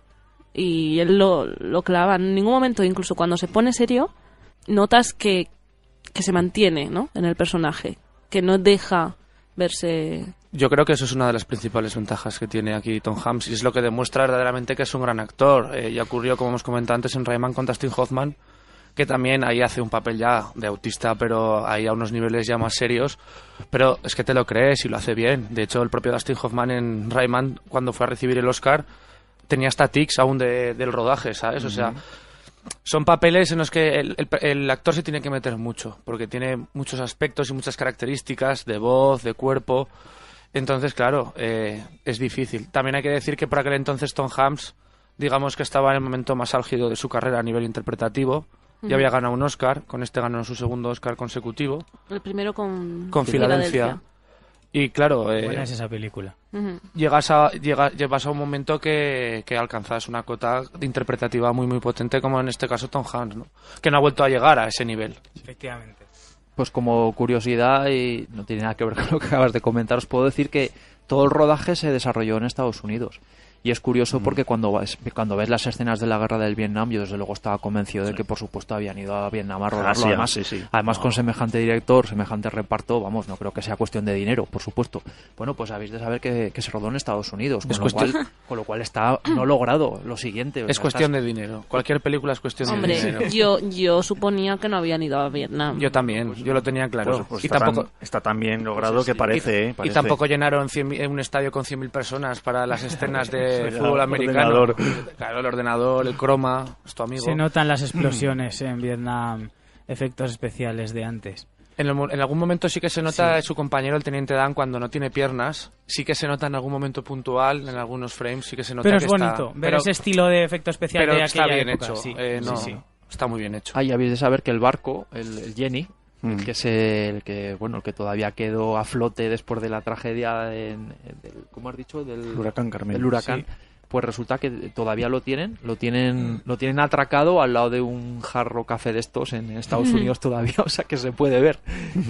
y él lo, clava. En ningún momento, incluso cuando se pone serio, notas que, que se mantiene, ¿no? En el personaje, que no deja verse. Yo creo que eso es una de las principales ventajas que tiene aquí Tom Hanks y es lo que demuestra verdaderamente que es un gran actor. Eh, ya ocurrió, como hemos comentado antes, en Rayman con Dustin Hoffman, que también ahí hace un papel ya de autista, pero ahí a unos niveles ya más serios. Pero es que te lo crees y lo hace bien. De hecho, el propio Dustin Hoffman en Rayman, cuando fue a recibir el Oscar, tenía hasta tics aún de, del rodaje, ¿sabes? O sea son papeles en los que el, actor se tiene que meter mucho, porque tiene muchos aspectos y muchas características de voz, de cuerpo. Entonces, claro, eh, es difícil. También hay que decir que por aquel entonces Tom Hanks, digamos que estaba en el momento más álgido de su carrera a nivel interpretativo. Ya había ganado un Oscar, con este ganó su segundo Oscar consecutivo. El primero con, Filadelfia. Y claro. Eh, esa película. Llegas a, llevas a un momento que, que alcanzas una cota interpretativa muy, muy potente, como en este caso Tom Hanks, ¿no? Que no ha vuelto a llegar a ese nivel. Efectivamente. Pues como curiosidad, y no tiene nada que ver con lo que acabas de comentar, os puedo decir que todo el rodaje se desarrolló en Estados Unidos. Y es curioso porque cuando, cuando ves las escenas de la guerra del Vietnam, yo desde luego estaba convencido de que por supuesto habían ido a Vietnam a rodarlo. Ah, además, con semejante director, semejante reparto, vamos, no creo que sea cuestión de dinero, por supuesto. Bueno, pues habéis de saber que, se rodó en Estados Unidos, con, lo cual, con lo cual está no logrado lo siguiente. Es cuestión de dinero. Cualquier película es cuestión de dinero. Yo, yo suponía que no habían ido a Vietnam. Yo también, yo lo tenía claro. y está, tampoco... está tan bien logrado que parece y, ¿eh? tampoco llenaron un estadio con 100.000 personas para las escenas de el fútbol americano. Claro, el ordenador, el croma, es tu amigo. Se notan las explosiones en Vietnam, efectos especiales de antes. En, algún momento sí que se nota su compañero, el teniente Dan, cuando no tiene piernas. Sí que se nota en algún momento puntual, en algunos frames, sí que se nota Pero es bonito pero, ese estilo de efecto especial de aquella está bien hecho. Sí. Eh, sí, está muy bien hecho. Ah, ya habéis de saber que el barco, el Jenny, Mm. que es el que bueno que todavía quedó a flote después de la tragedia en, ¿cómo has dicho? del huracán Carmen. huracán. Pues resulta que todavía lo tienen, lo tienen, mm. lo tienen atracado al lado de un jarro café de estos en Estados Unidos todavía, o sea que se puede ver,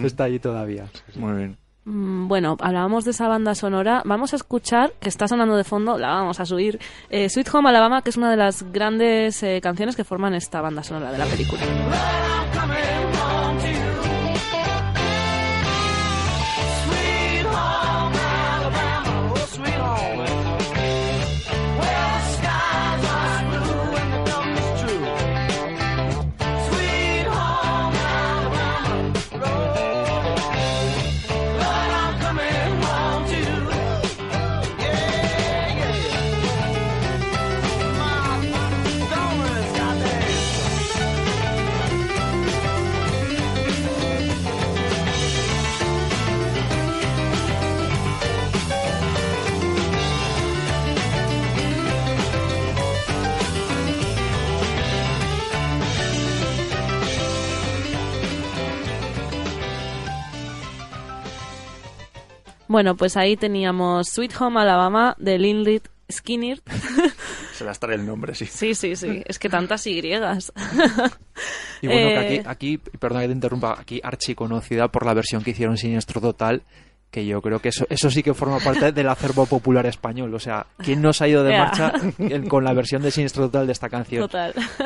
está allí todavía. Muy bien. Mm, bueno, hablábamos de esa banda sonora. Vamos a escuchar, que está sonando de fondo, la vamos a subir. Eh, Sweet Home Alabama, que es una de las grandes eh, canciones que forman esta banda sonora de la película. Bueno, pues ahí teníamos Sweet Home Alabama de Linlit Skinner. Se trae el nombre, sí. Sí, sí, sí. Es que tantas Y. y bueno, que aquí, eh, aquí, perdón que te interrumpa, aquí Archi conocida por la versión que hicieron Siniestro Total, que yo creo que eso, eso sí que forma parte del acervo popular español. O sea, ¿quién se ha ido de marcha con la versión de Siniestro Total de esta canción?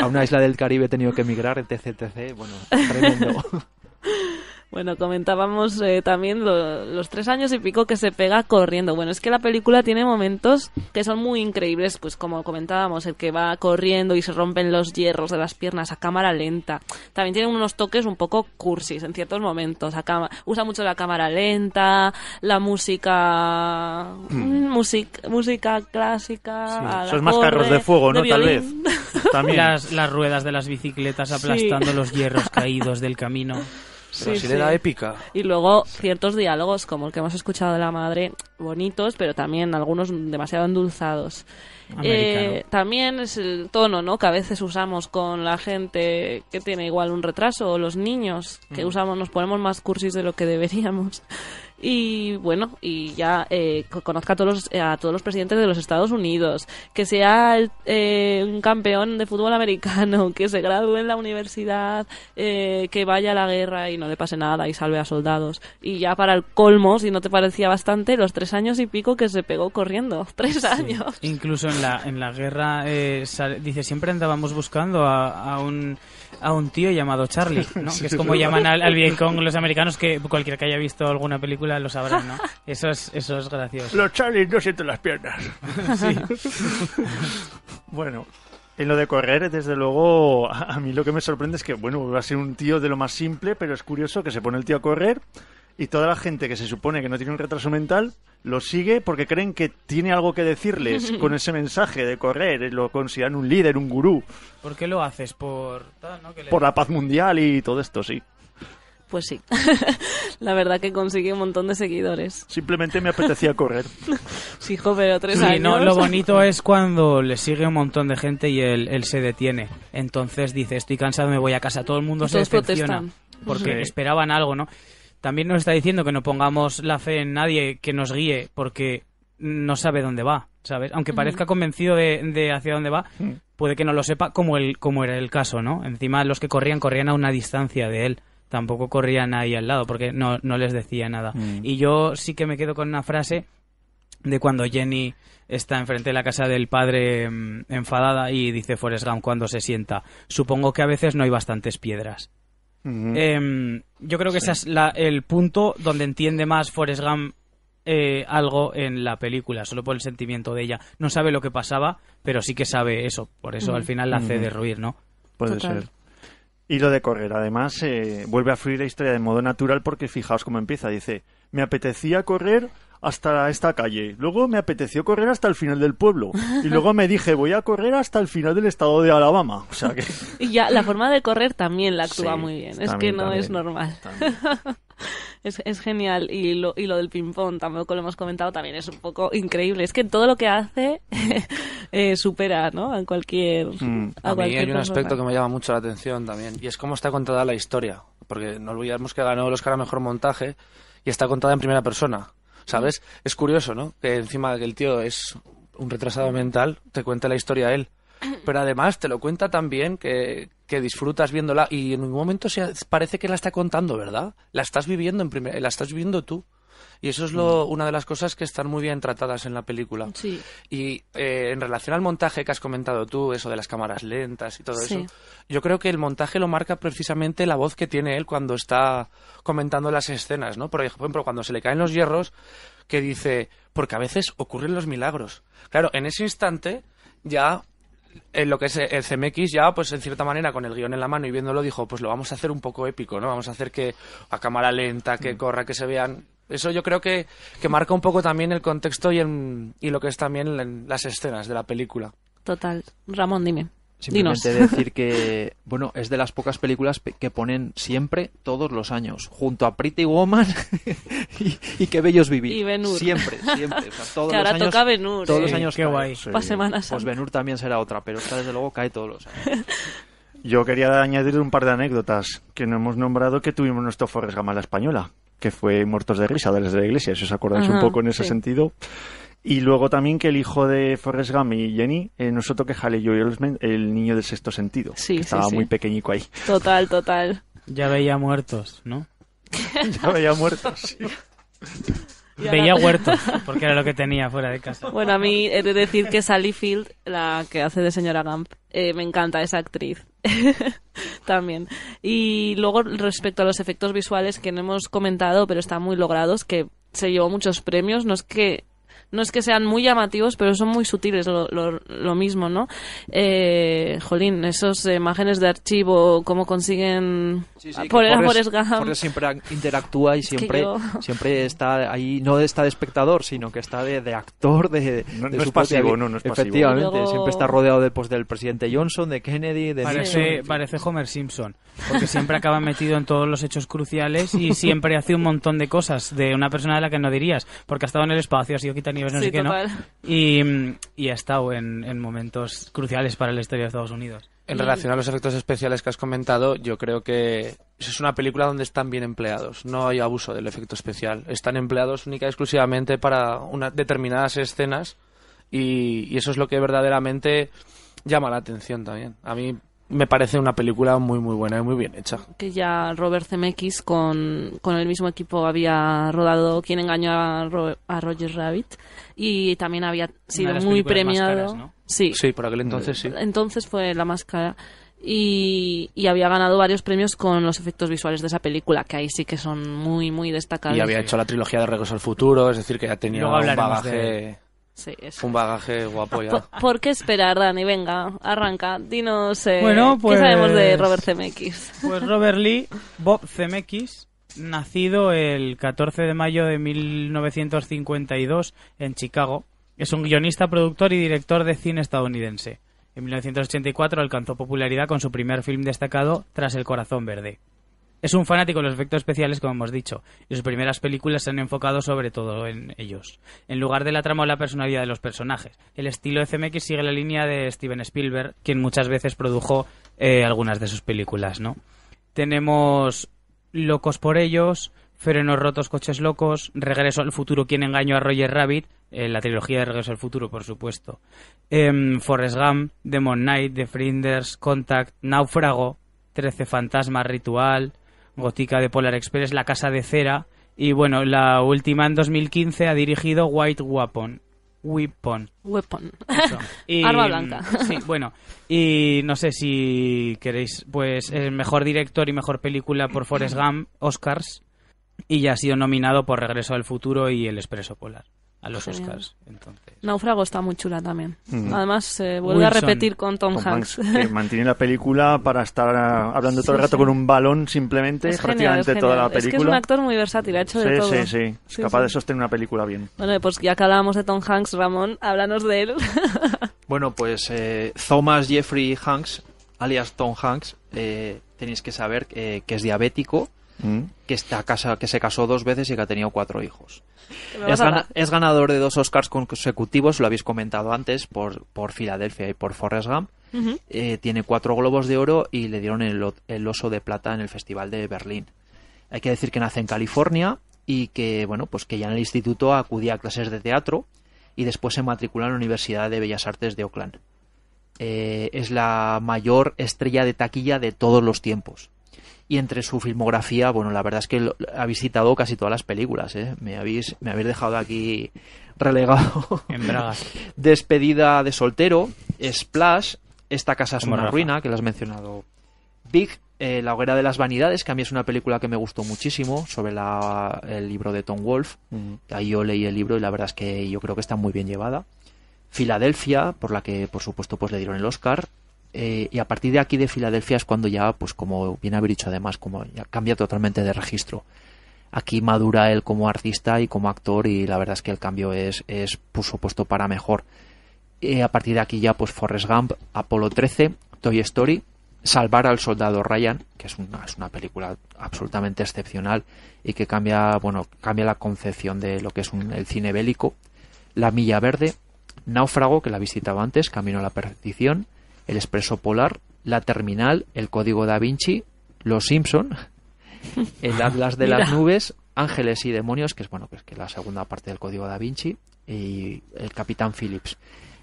A una isla del Caribe he tenido que emigrar, etc, etc. Bueno, tremendo. Bueno, comentábamos eh, también los tres años y pico que se pega corriendo. Bueno, es que la película tiene momentos que son muy increíbles, pues como comentábamos, el que va corriendo y se rompen los hierros de las piernas a cámara lenta. También tiene unos toques un poco cursis en ciertos momentos. usa mucho la cámara lenta, la música. música, mm. música clásica. Son más carros de fuego, ¿no? Tal vez. También. Las, ruedas de las bicicletas aplastando los hierros caídos del camino sí, Y luego ciertos diálogos, como el que hemos escuchado de la madre, bonitos, pero también algunos demasiado endulzados. Eh, también es el tono, ¿no? Que a veces usamos con la gente que tiene igual un retraso, o los niños que mm. usamos, nos ponemos más cursis de lo que deberíamos y bueno, y ya eh, conozca a todos, los, a todos los presidentes de los Estados Unidos, que sea eh, un campeón de fútbol americano, que se gradúe en la universidad, eh, que vaya a la guerra y no le pase nada y salve a soldados. Y ya para el colmo, si no te parecía bastante, los tres años y pico que se pegó corriendo. Tres años. Incluso en la, en la guerra, dice, siempre andábamos buscando a un a un tío llamado Charlie, que es como llaman al, bien con los americanos, que cualquiera que haya visto alguna película lo sabrá, Eso es, eso es gracioso. Los Charlie no sienten las piernas. bueno, en lo de correr, desde luego, a mí lo que me sorprende es que, bueno, va a ser un tío de lo más simple, pero es curioso que se pone el tío a correr, y toda la gente que se supone que no tiene un retraso mental lo sigue porque creen que tiene algo que decirles con ese mensaje de correr, eh, lo consideran un líder, un gurú. ¿Por qué lo haces? Por, Por la paz mundial y todo esto, sí. Pues sí, la verdad que consigue un montón de seguidores. Simplemente me apetecía correr. sí, pero tres años. lo bonito es cuando le sigue un montón de gente y él, se detiene. Entonces dice, estoy cansado, me voy a casa. Todo el mundo se decepciona. Porque esperaban algo, ¿no? También nos está diciendo que no pongamos la fe en nadie que nos guíe porque no sabe dónde va, ¿sabes? Aunque parezca convencido de, hacia dónde va, puede que no lo sepa como, el, como era el caso, ¿no? Encima los que corrían corrían a una distancia de él, tampoco corrían ahí al lado porque no, les decía nada. Mm. Y yo sí que me quedo con una frase de cuando Jenny está enfrente de la casa del padre mm, enfadada y dice Forrest Gump cuando se sienta, supongo que a veces no hay bastantes piedras. Em, yo creo que ese es el punto donde entiende más Forrest Gump eh, algo en la película, solo por el sentimiento de ella. No sabe lo que pasaba, pero sí que sabe eso. Por eso al final la hace derruir, ¿no? Puede ser. Y lo de correr, además, eh, vuelve a fluir la historia de modo natural porque fijaos cómo empieza. Dice, me apetecía correr, hasta esta calle. Luego me apeteció correr hasta el final del pueblo. Y luego me dije, voy a correr hasta el final del estado de Alabama. Y ya, la forma de correr también la actúa muy bien. es que no es normal. es, genial. Y lo, lo del ping-pong, tampoco lo hemos comentado, también es un poco increíble. Es que todo lo que hace eh, supera ¿no? a cualquier. Mm. A, hay un aspecto que me llama mucho la atención también. Y es cómo está contada la historia. Porque no olvidemos que ganó el Oscar a mejor montaje y está contada en primera persona. ¿sabes? Es curioso, ¿no? Que encima que el tío es un retrasado mental, te cuenta la historia a él. Pero además te lo cuenta también que, disfrutas viéndola y en un momento se, parece que la está contando, ¿verdad? La estás viviendo en primer, la estás viviendo tú. Y eso es lo, mm. una de las cosas que están muy bien tratadas en la película. Sí. Y eh, en relación al montaje que has comentado tú, eso de las cámaras lentas y todo eso, yo creo que el montaje lo marca precisamente la voz que tiene él cuando está comentando las escenas, ¿no? Por ejemplo, cuando se le caen los hierros, que dice, porque a veces ocurren los milagros. Claro, en ese instante ya en lo que es el CMX ya, pues en cierta manera, con el guión en la mano y viéndolo, dijo, pues lo vamos a hacer un poco épico, ¿no? Vamos a hacer que a cámara lenta, que mm. corra, que se vean eso yo creo que, marca un poco también el contexto y, y lo que es también las escenas de la película. Total. Ramón, dime. Simplemente decir que, bueno, es de las pocas películas que ponen siempre todos los años, junto a Pretty Woman y, Qué Bellos Vivir. Y Siempre, siempre. que ahora años, toca Benur. Todos los años. guay. Pues Benur también será otra, pero esta desde luego cae todos los años. Yo quería añadir un par de anécdotas que no hemos nombrado que tuvimos nuestro Forrest Gama española que fue Muertos de Risa, de la Iglesia, si os acordáis un poco en ese sentido. Y luego también que el hijo de Forrest Gump y Jenny, eh, nosotros que jale Joel el niño del sexto sentido. Sí, estaba muy pequeñico ahí. Total, total. Ya veía muertos, ¿no? ya veía muertos, sí. Veía huertos, porque era lo que tenía fuera de casa. Bueno, a mí he de decir que Sally Field, la que hace de señora Gamp, eh, me encanta esa actriz. También. Y luego, respecto a los efectos visuales que no hemos comentado, pero están muy logrados, que se llevó muchos premios, no es que no es que sean muy llamativos, pero son muy sutiles, lo, mismo, ¿no? Eh, jolín, esas imágenes de archivo, cómo consiguen... Sí, sí, por siempre interactúa y siempre, siempre está ahí, no está de espectador, sino que está de, actor, de, no, es pasivo, no, es pasivo. Efectivamente, siempre está rodeado de, pues, del presidente Johnson, de Kennedy, de... Parece, parece Homer Simpson porque siempre acaba metido en todos los hechos cruciales y siempre hace un montón de cosas de una persona de la que no dirías, porque ha estado en el espacio, ha sido nieve, no sé qué, Y, ha estado en, momentos cruciales para la historia de Estados Unidos. En relación a los efectos especiales que has comentado, yo creo que es una película donde están bien empleados, no hay abuso del efecto especial. Están empleados única y exclusivamente para unas determinadas escenas y, y, eso es lo que verdaderamente llama la atención también. A mí me parece una película muy muy buena y muy bien hecha. Que ya Robert Zemeckis con, con el mismo equipo había rodado Quien engañó a, Roger Rabbit y también había sido muy premiado. Sí. por aquel entonces sí. Entonces fue la máscara y, y había ganado varios premios con los efectos visuales de esa película, que ahí sí que son muy muy destacados. Y había hecho la trilogía de Regreso al Futuro, es decir, que ya tenía un bagaje un bagaje guapo ya. ¿Por, qué esperar, Dani? Venga, arranca. Dinos eh, qué pues, sabemos de Robert Zemeckis. Pues Robert Lee, Bob Zemeckis, nacido el 14 de mayo de 1952 en Chicago, es un guionista, productor y director de cine estadounidense. En 1984 alcanzó popularidad con su primer film destacado, Tras el Corazón Verde. Es un fanático de los efectos especiales, como hemos dicho, y sus primeras películas se han enfocado sobre todo en ellos, en lugar de la trama o la personalidad de los personajes. El estilo FMX sigue la línea de Steven Spielberg, quien muchas veces produjo eh, algunas de sus películas, ¿no? Tenemos Locos por ellos, Frenos rotos, coches locos, Regreso al futuro, quien engañó a Roger Rabbit, en eh, la trilogía de Regreso al futuro, por supuesto, em, Forrest Gump, Demon Knight, The Frienders, Contact, Náufrago, Trece fantasmas, Ritual, Gótica de Polar Express, La Casa de Cera. Y bueno, la última en 2015 ha dirigido White Weapon. Weapon. Weapon. Arma blanca. Mm, sí, bueno. Y no sé si queréis, pues, el eh, mejor director y mejor película por Forrest Gump, Oscars. Y ya ha sido nominado por Regreso al Futuro y El Expreso Polar a los Oscars. Entonces. Náufrago está muy chula también. Mm. Además, se vuelve a repetir con Tom, Hanks. mantiene la película para estar hablando todo el rato con un balón simplemente, es prácticamente genial, toda la película. Es que es un actor muy versátil, ha hecho de todo. Sí, sí, es capaz de sostener una película bien. Bueno, pues ya que hablábamos de Tom Hanks, Ramón, háblanos de él. bueno, pues eh, Thomas Jeffrey Hanks, alias Tom Hanks, eh, tenéis que saber eh, que es diabético ¿Mm? que, está casa, que se casó dos veces y que ha tenido cuatro hijos. Es, ganador de dos Oscars consecutivos, lo habéis comentado antes, por, por Filadelfia y por Forrest Gump. Eh, tiene cuatro globos de oro y le dieron el, oso de plata en el Festival de Berlín. Hay que decir que nace en California y que, bueno, pues que ya en el instituto acudía a clases de teatro y después se matriculó en la Universidad de Bellas Artes de Oakland. Eh, es la mayor estrella de taquilla de todos los tiempos y entre su filmografía, bueno, la verdad es que ha visitado casi todas las películas, ¿eh? Me habéis, dejado aquí relegado. En bragas. Despedida de soltero, Splash, Esta casa es una ruina, que la has mencionado. Big, eh, La hoguera de las vanidades, que a mí es una película que me gustó muchísimo, sobre el libro de Tom Wolfe. Ahí yo leí el libro y la verdad es que yo creo que está muy bien llevada. Filadelfia, por la que por supuesto pues le dieron el Oscar, eh, y a partir de aquí de Filadelfia es cuando ya, pues como bien haber dicho además, como ya cambia totalmente de registro. Aquí madura él como artista y como actor y la verdad es que el cambio es, es por pues, supuesto, para mejor. Eh, a partir de aquí ya, pues Forrest Gump, Apolo 13, Toy Story, Salvar al Soldado Ryan, que es una, es una película absolutamente excepcional y que cambia, bueno, cambia la concepción de lo que es el cine bélico. La Milla Verde, Náufrago, que la visitaba antes, Camino a la Perdición, el Expreso Polar, La Terminal, El Código da Vinci, Los Simpson, El Atlas de las Nubes, Ángeles y Demonios, que es bueno, que es que la segunda parte del Código da Vinci, y El Capitán Phillips.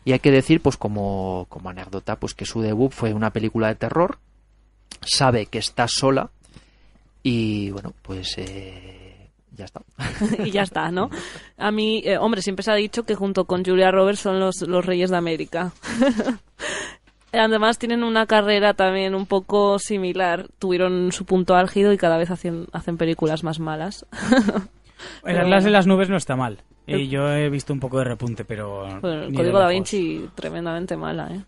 Y hay que decir, pues como, anécdota, pues que su debut fue una película de terror, sabe que está sola, y bueno, pues eh, ya está. y ya está, ¿no? A mí, eh, hombre, siempre se ha dicho que junto con Julia Roberts son los, los reyes de América. Además tienen una carrera también un poco similar. Tuvieron su punto álgido y cada vez hacen, hacen películas más malas. El Atlas de las Nubes no está mal. Y yo he visto un poco de repunte, pero... el Código da Vinci tremendamente mala, ¿eh?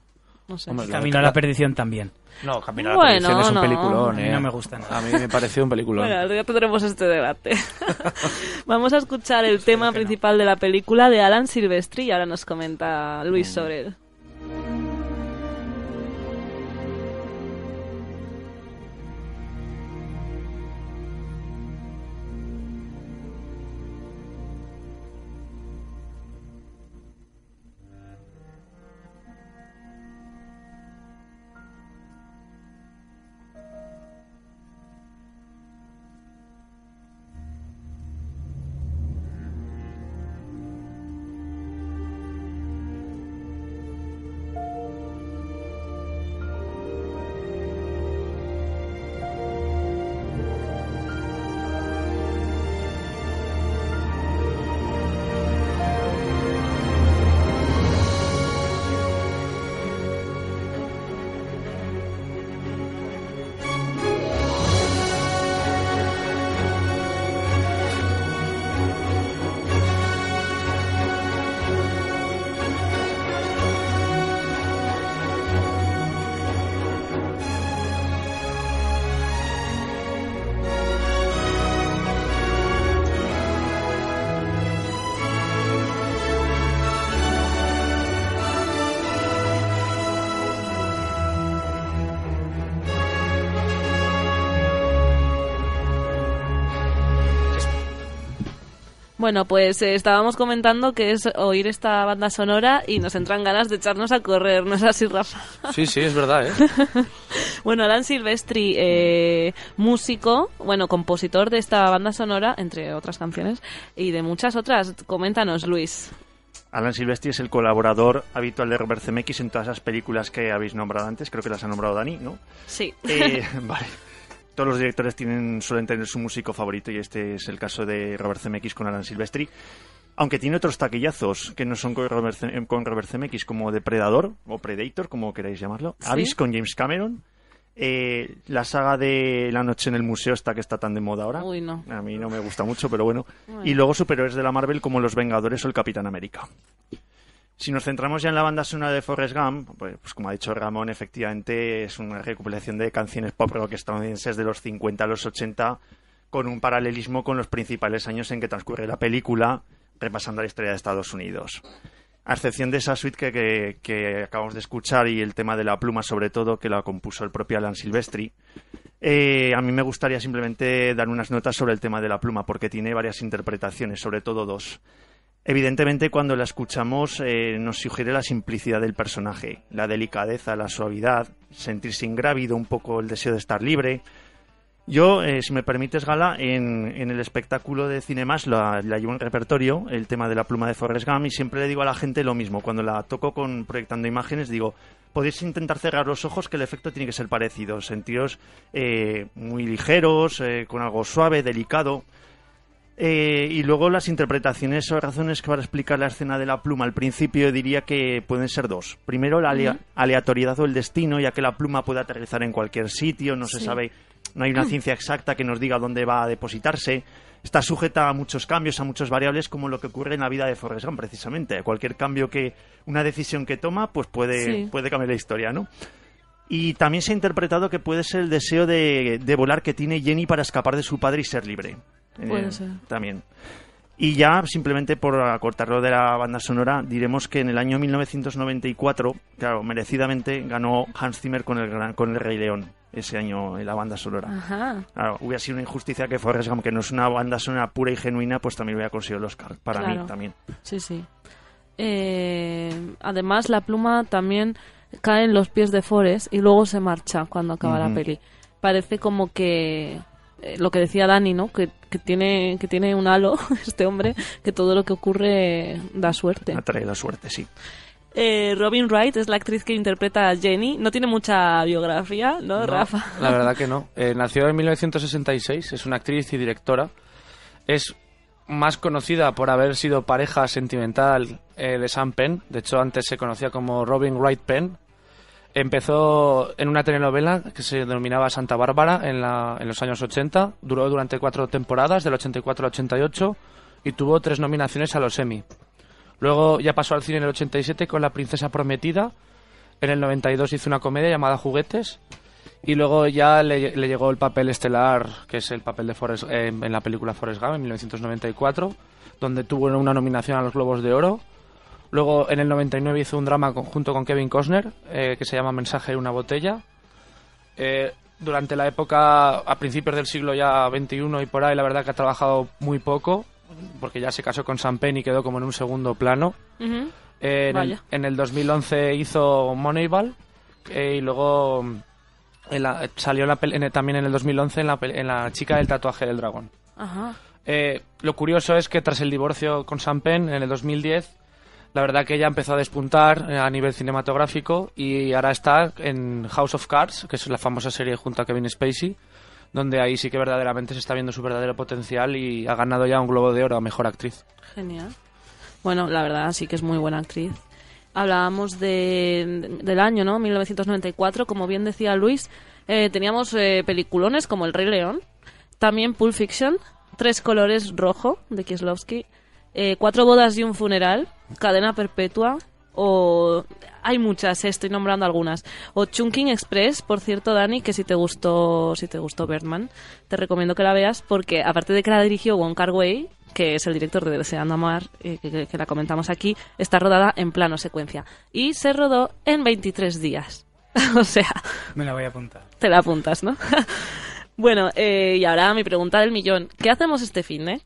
No sé. Camino a la Perdición también. No, Camino a la Perdición es un peliculón, ¿eh? No me gusta A mí me pareció un peliculón. Bueno, ya tendremos este debate. Vamos a escuchar el tema principal de la película de Alan Silvestri y ahora nos comenta Luis mm. sobre él. Bueno, pues eh, estábamos comentando que es oír esta banda sonora y nos entran ganas de echarnos a correr, ¿no es así, Rafa? Sí, sí, es verdad, ¿eh? bueno, Alan Silvestri, eh, músico, bueno, compositor de esta banda sonora, entre otras canciones, y de muchas otras. Coméntanos, Luis. Alan Silvestri es el colaborador habitual de Robert en todas esas películas que habéis nombrado antes. Creo que las ha nombrado Dani, ¿no? Sí. Eh, vale todos los directores tienen, suelen tener su músico favorito y este es el caso de Robert Zemeckis con Alan Silvestri. Aunque tiene otros taquillazos que no son con Robert, con Zemeckis, como Depredador o Predator, como queráis llamarlo. Avis con James Cameron. Eh, la saga de La Noche en el Museo, esta que está tan de moda ahora. Uy, no. A mí no me gusta mucho, pero bueno. bueno. Y luego superhéroes de la Marvel como Los Vengadores o el Capitán América. Si nos centramos ya en la banda sonora de Forrest Gump, pues, pues, como ha dicho Ramón, efectivamente es una recopilación de canciones pop rock estadounidenses de los 50 a los 80 con un paralelismo con los principales años en que transcurre la película, repasando la historia de Estados Unidos. A excepción de esa suite que, acabamos de escuchar y el tema de la pluma, sobre todo, que la compuso el propio Alan Silvestri, eh, a mí me gustaría simplemente dar unas notas sobre el tema de la pluma, porque tiene varias interpretaciones, sobre todo dos. Evidentemente, cuando la escuchamos, eh, nos sugiere la simplicidad del personaje, la delicadeza, la suavidad, sentirse ingrávido, un poco el deseo de estar libre. Yo, eh, si me permites, Gala, en, el espectáculo de Cinemas la, la, llevo en repertorio, el tema de la pluma de Forrest Gump, y siempre le digo a la gente lo mismo. Cuando la toco con proyectando imágenes, digo, podéis intentar cerrar los ojos, que el efecto tiene que ser parecido. Sentiros eh, muy ligeros, con algo suave, delicado eh, y luego las interpretaciones o razones que van a explicar la escena de la pluma. Al principio diría que pueden ser dos. Primero, la aleatoriedad o el destino, ya que la pluma puede aterrizar en cualquier sitio, no se sabe, no hay una ciencia exacta que nos diga dónde va a depositarse. Está sujeta a muchos cambios, a muchas variables, como lo que ocurre en la vida de Forrest precisamente. Cualquier cambio que, una decisión que toma, pues puede, puede cambiar la historia, ¿no? Y también se ha interpretado que puede ser el deseo de volar que tiene Jenny para escapar de su padre y ser libre. Eh, Puede También. Y ya, simplemente por acortarlo de la banda sonora, diremos que en el año 1994, claro, merecidamente ganó Hans Zimmer con el, gran, con el Rey León ese año en la banda sonora. Ajá. hubiera sido una injusticia que Forrest aunque que no es una banda sonora pura y genuina, pues también hubiera conseguido el Oscar, para mí también. Sí, sí. Eh, además, la pluma también cae en los pies de Forrest y luego se marcha cuando acaba la peli. Parece como que eh, lo que decía Dani, ¿no? Que, tiene, que tiene un halo este hombre, que todo lo que ocurre da suerte. Atrae la suerte, sí. Eh, Robin Wright es la actriz que interpreta a Jenny. No tiene mucha biografía, ¿no, Rafa? La verdad que no. Eh, nació en 1966, es una actriz y directora. Es más conocida por haber sido pareja sentimental de Sam Penn. De hecho, antes se conocía como Robin Wright Penn. Empezó en una telenovela que se denominaba Santa Bárbara en, la, en los años 80, duró durante cuatro temporadas, del 84 al 88, y tuvo tres nominaciones a los Emmy. Luego ya pasó al cine en el 87 con La Princesa Prometida, en el 92 hizo una comedia llamada Juguetes, y luego ya le, llegó el papel estelar, que es el papel de Forrest, eh, en la película Forrest Gump en 1994, donde tuvo una nominación a los Globos de Oro Luego en el 99 hizo un drama conjunto con Kevin Costner eh, que se llama Mensaje de una botella. Eh, durante la época, a principios del siglo ya 21 y por ahí, la verdad que ha trabajado muy poco, porque ya se casó con Sam Penn y quedó como en un segundo plano. Eh, en, el, 2011 hizo Moneyball y luego salió la, también en el 2011 en la, en la chica del tatuaje del dragón. lo curioso es que tras el divorcio con Sam Penn en el 2010 la verdad que ella empezó a despuntar eh, a nivel cinematográfico y ahora está en House of Cards, que es la famosa serie junto a Kevin Spacey, donde ahí sí que verdaderamente se está viendo su verdadero potencial y ha ganado ya un Globo de Oro a Mejor Actriz. Genial. Bueno, la verdad sí que es muy buena actriz. Hablábamos del año, ¿no? 1994, como bien decía Luis, eh, teníamos eh, peliculones como El Rey León, también Pulp Fiction, Tres Colores Rojo, de Kieslowski, Cuatro Bodas y un Funeral, Cadena Perpetua o hay muchas, eh, estoy nombrando algunas. O Chunking Express, por cierto, Dani, que si te gustó, si te gustó Birdman, te recomiendo que la veas porque aparte de que la dirigió Wong Kar Wai, que es el director de Deseando Amar, eh, que, la comentamos aquí, está rodada en plano secuencia y se rodó en 23 días. o sea, me la voy a apuntar. Te la apuntas, ¿no? bueno, eh, y ahora mi pregunta del millón, ¿qué hacemos este fin, eh?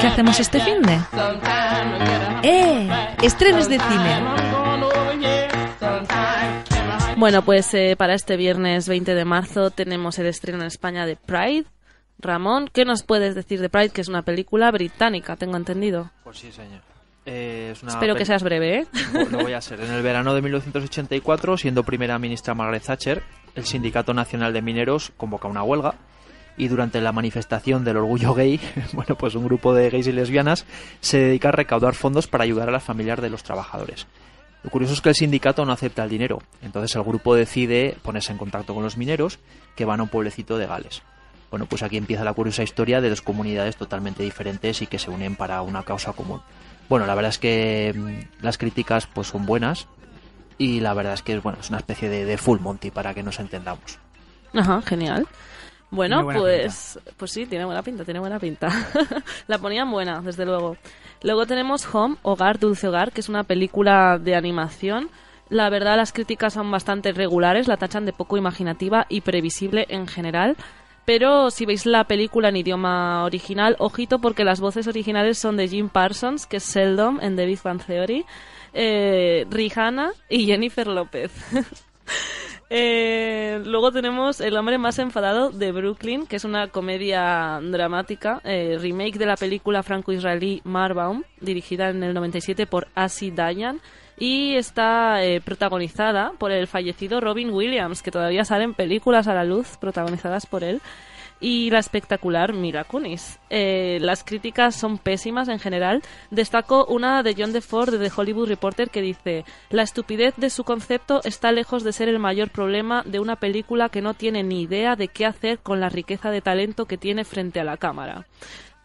¿Qué hacemos este fin de? ¡Eh! estrenes de cine. Bueno, pues eh, para este viernes 20 de marzo tenemos el estreno en España de Pride. Ramón, ¿qué nos puedes decir de Pride? Que es una película británica, tengo entendido. Pues sí, señor. Eh, Espero que seas breve. ¿eh? Lo voy a hacer. En el verano de 1984, siendo primera ministra Margaret Thatcher, el Sindicato Nacional de Mineros convoca una huelga y durante la manifestación del orgullo gay, bueno, pues un grupo de gays y lesbianas se dedica a recaudar fondos para ayudar a las familias de los trabajadores. Lo curioso es que el sindicato no acepta el dinero, entonces el grupo decide ponerse en contacto con los mineros que van a un pueblecito de Gales. Bueno, pues aquí empieza la curiosa historia de dos comunidades totalmente diferentes y que se unen para una causa común. Bueno, la verdad es que mm, las críticas pues son buenas y la verdad es que es, bueno, es una especie de, de full Monty para que nos entendamos. Ajá, genial. Bueno, pues, pues sí, tiene buena pinta, tiene buena pinta. la ponían buena, desde luego. Luego tenemos Home, Hogar, Dulce Hogar, que es una película de animación. La verdad, las críticas son bastante regulares, la tachan de poco imaginativa y previsible en general. Pero si veis la película en idioma original, ojito porque las voces originales son de Jim Parsons, que es Seldom en The Big Bang Theory, eh, Rihanna y Jennifer López. Eh, luego tenemos El hombre más enfadado de Brooklyn, que es una comedia dramática, eh, remake de la película franco-israelí Marbaum, dirigida en el 97 por Asi Dayan y está eh, protagonizada por el fallecido Robin Williams, que todavía salen películas a la luz protagonizadas por él y la espectacular Mira Kunis. Eh, las críticas son pésimas en general. Destaco una de John DeFord de The Hollywood Reporter que dice: La estupidez de su concepto está lejos de ser el mayor problema de una película que no tiene ni idea de qué hacer con la riqueza de talento que tiene frente a la cámara.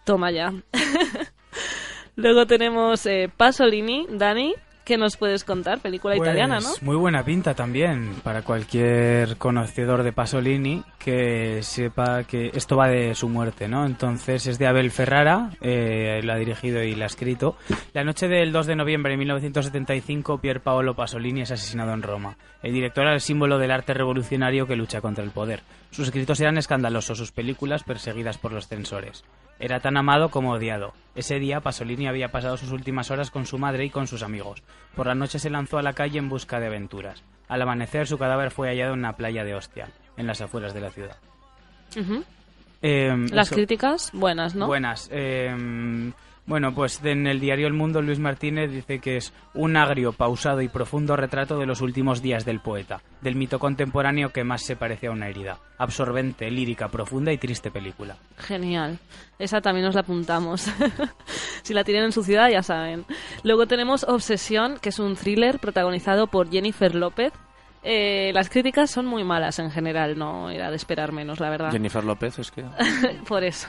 Toma ya. Luego tenemos eh, Pasolini, Dani, ¿Qué nos puedes contar? Película pues, italiana, ¿no? Muy buena pinta también para cualquier conocedor de Pasolini que sepa que esto va de su muerte, ¿no? Entonces es de Abel Ferrara, eh, lo ha dirigido y la ha escrito. La noche del 2 de noviembre de 1975, Pier Paolo Pasolini es asesinado en Roma. El director era el símbolo del arte revolucionario que lucha contra el poder. Sus escritos eran escandalosos, sus películas perseguidas por los censores. Era tan amado como odiado. Ese día Pasolini había pasado sus últimas horas con su madre y con sus amigos. Por la noche se lanzó a la calle en busca de aventuras. Al amanecer su cadáver fue hallado en una playa de Ostia, en las afueras de la ciudad. Eh, las críticas, buenas, ¿no? Buenas. Eh, bueno, pues en el diario El Mundo Luis Martínez dice que es un agrio, pausado y profundo retrato de los últimos días del poeta, del mito contemporáneo que más se parece a una herida, absorbente, lírica, profunda y triste película. Genial. Esa también nos la apuntamos. si la tienen en su ciudad ya saben. Luego tenemos Obsesión, que es un thriller protagonizado por Jennifer López, eh, las críticas son muy malas en general, no era de esperar menos, la verdad. Jennifer López es que. Por eso.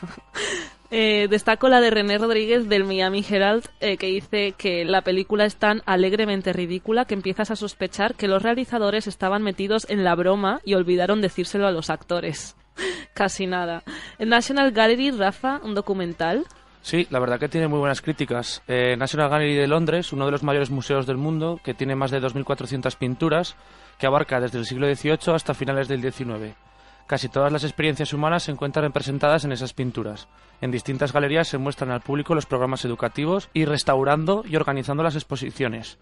Eh, destaco la de René Rodríguez del Miami Herald, eh, que dice que la película es tan alegremente ridícula que empiezas a sospechar que los realizadores estaban metidos en la broma y olvidaron decírselo a los actores. Casi nada. National Gallery, Rafa, un documental. Sí, la verdad que tiene muy buenas críticas. Eh, National Gallery de Londres, uno de los mayores museos del mundo, que tiene más de 2.400 pinturas, que abarca desde el siglo XVIII hasta finales del XIX. Casi todas las experiencias humanas se encuentran representadas en esas pinturas. En distintas galerías se muestran al público los programas educativos y restaurando y organizando las exposiciones.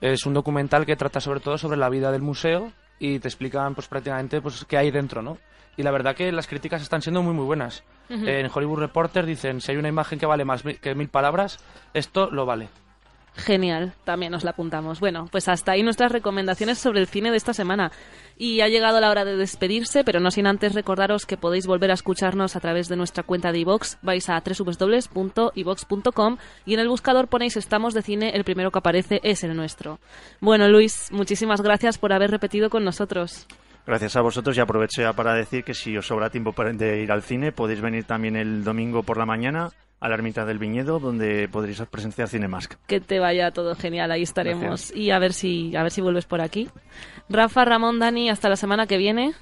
Es un documental que trata sobre todo sobre la vida del museo y te explican pues prácticamente pues qué hay dentro, ¿no? Y la verdad que las críticas están siendo muy muy buenas. En Hollywood Reporter dicen, si hay una imagen que vale más que mil palabras, esto lo vale. Genial, también nos la apuntamos. Bueno, pues hasta ahí nuestras recomendaciones sobre el cine de esta semana. Y ha llegado la hora de despedirse, pero no sin antes recordaros que podéis volver a escucharnos a través de nuestra cuenta de iVox. Vais a www.ivox.com y en el buscador ponéis Estamos de Cine, el primero que aparece es el nuestro. Bueno, Luis, muchísimas gracias por haber repetido con nosotros. Gracias a vosotros y aprovecho ya para decir que si os sobra tiempo de ir al cine, podéis venir también el domingo por la mañana a la ermita del viñedo donde podréis presenciar Cinemask. Que te vaya todo genial, ahí estaremos y a ver si a ver si vuelves por aquí. Rafa, Ramón, Dani, hasta la semana que viene.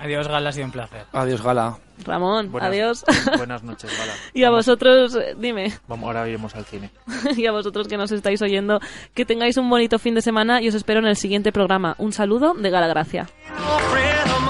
Adiós, Gala, ha sido un placer. Adiós, Gala. Ramón, adiós. Buenas noches, Gala. y a vosotros, eh, dime. Vamos, ahora iremos al cine. y a vosotros que nos estáis oyendo, que tengáis un bonito fin de semana y os espero en el siguiente programa. Un saludo de Gala Gracia. Oh,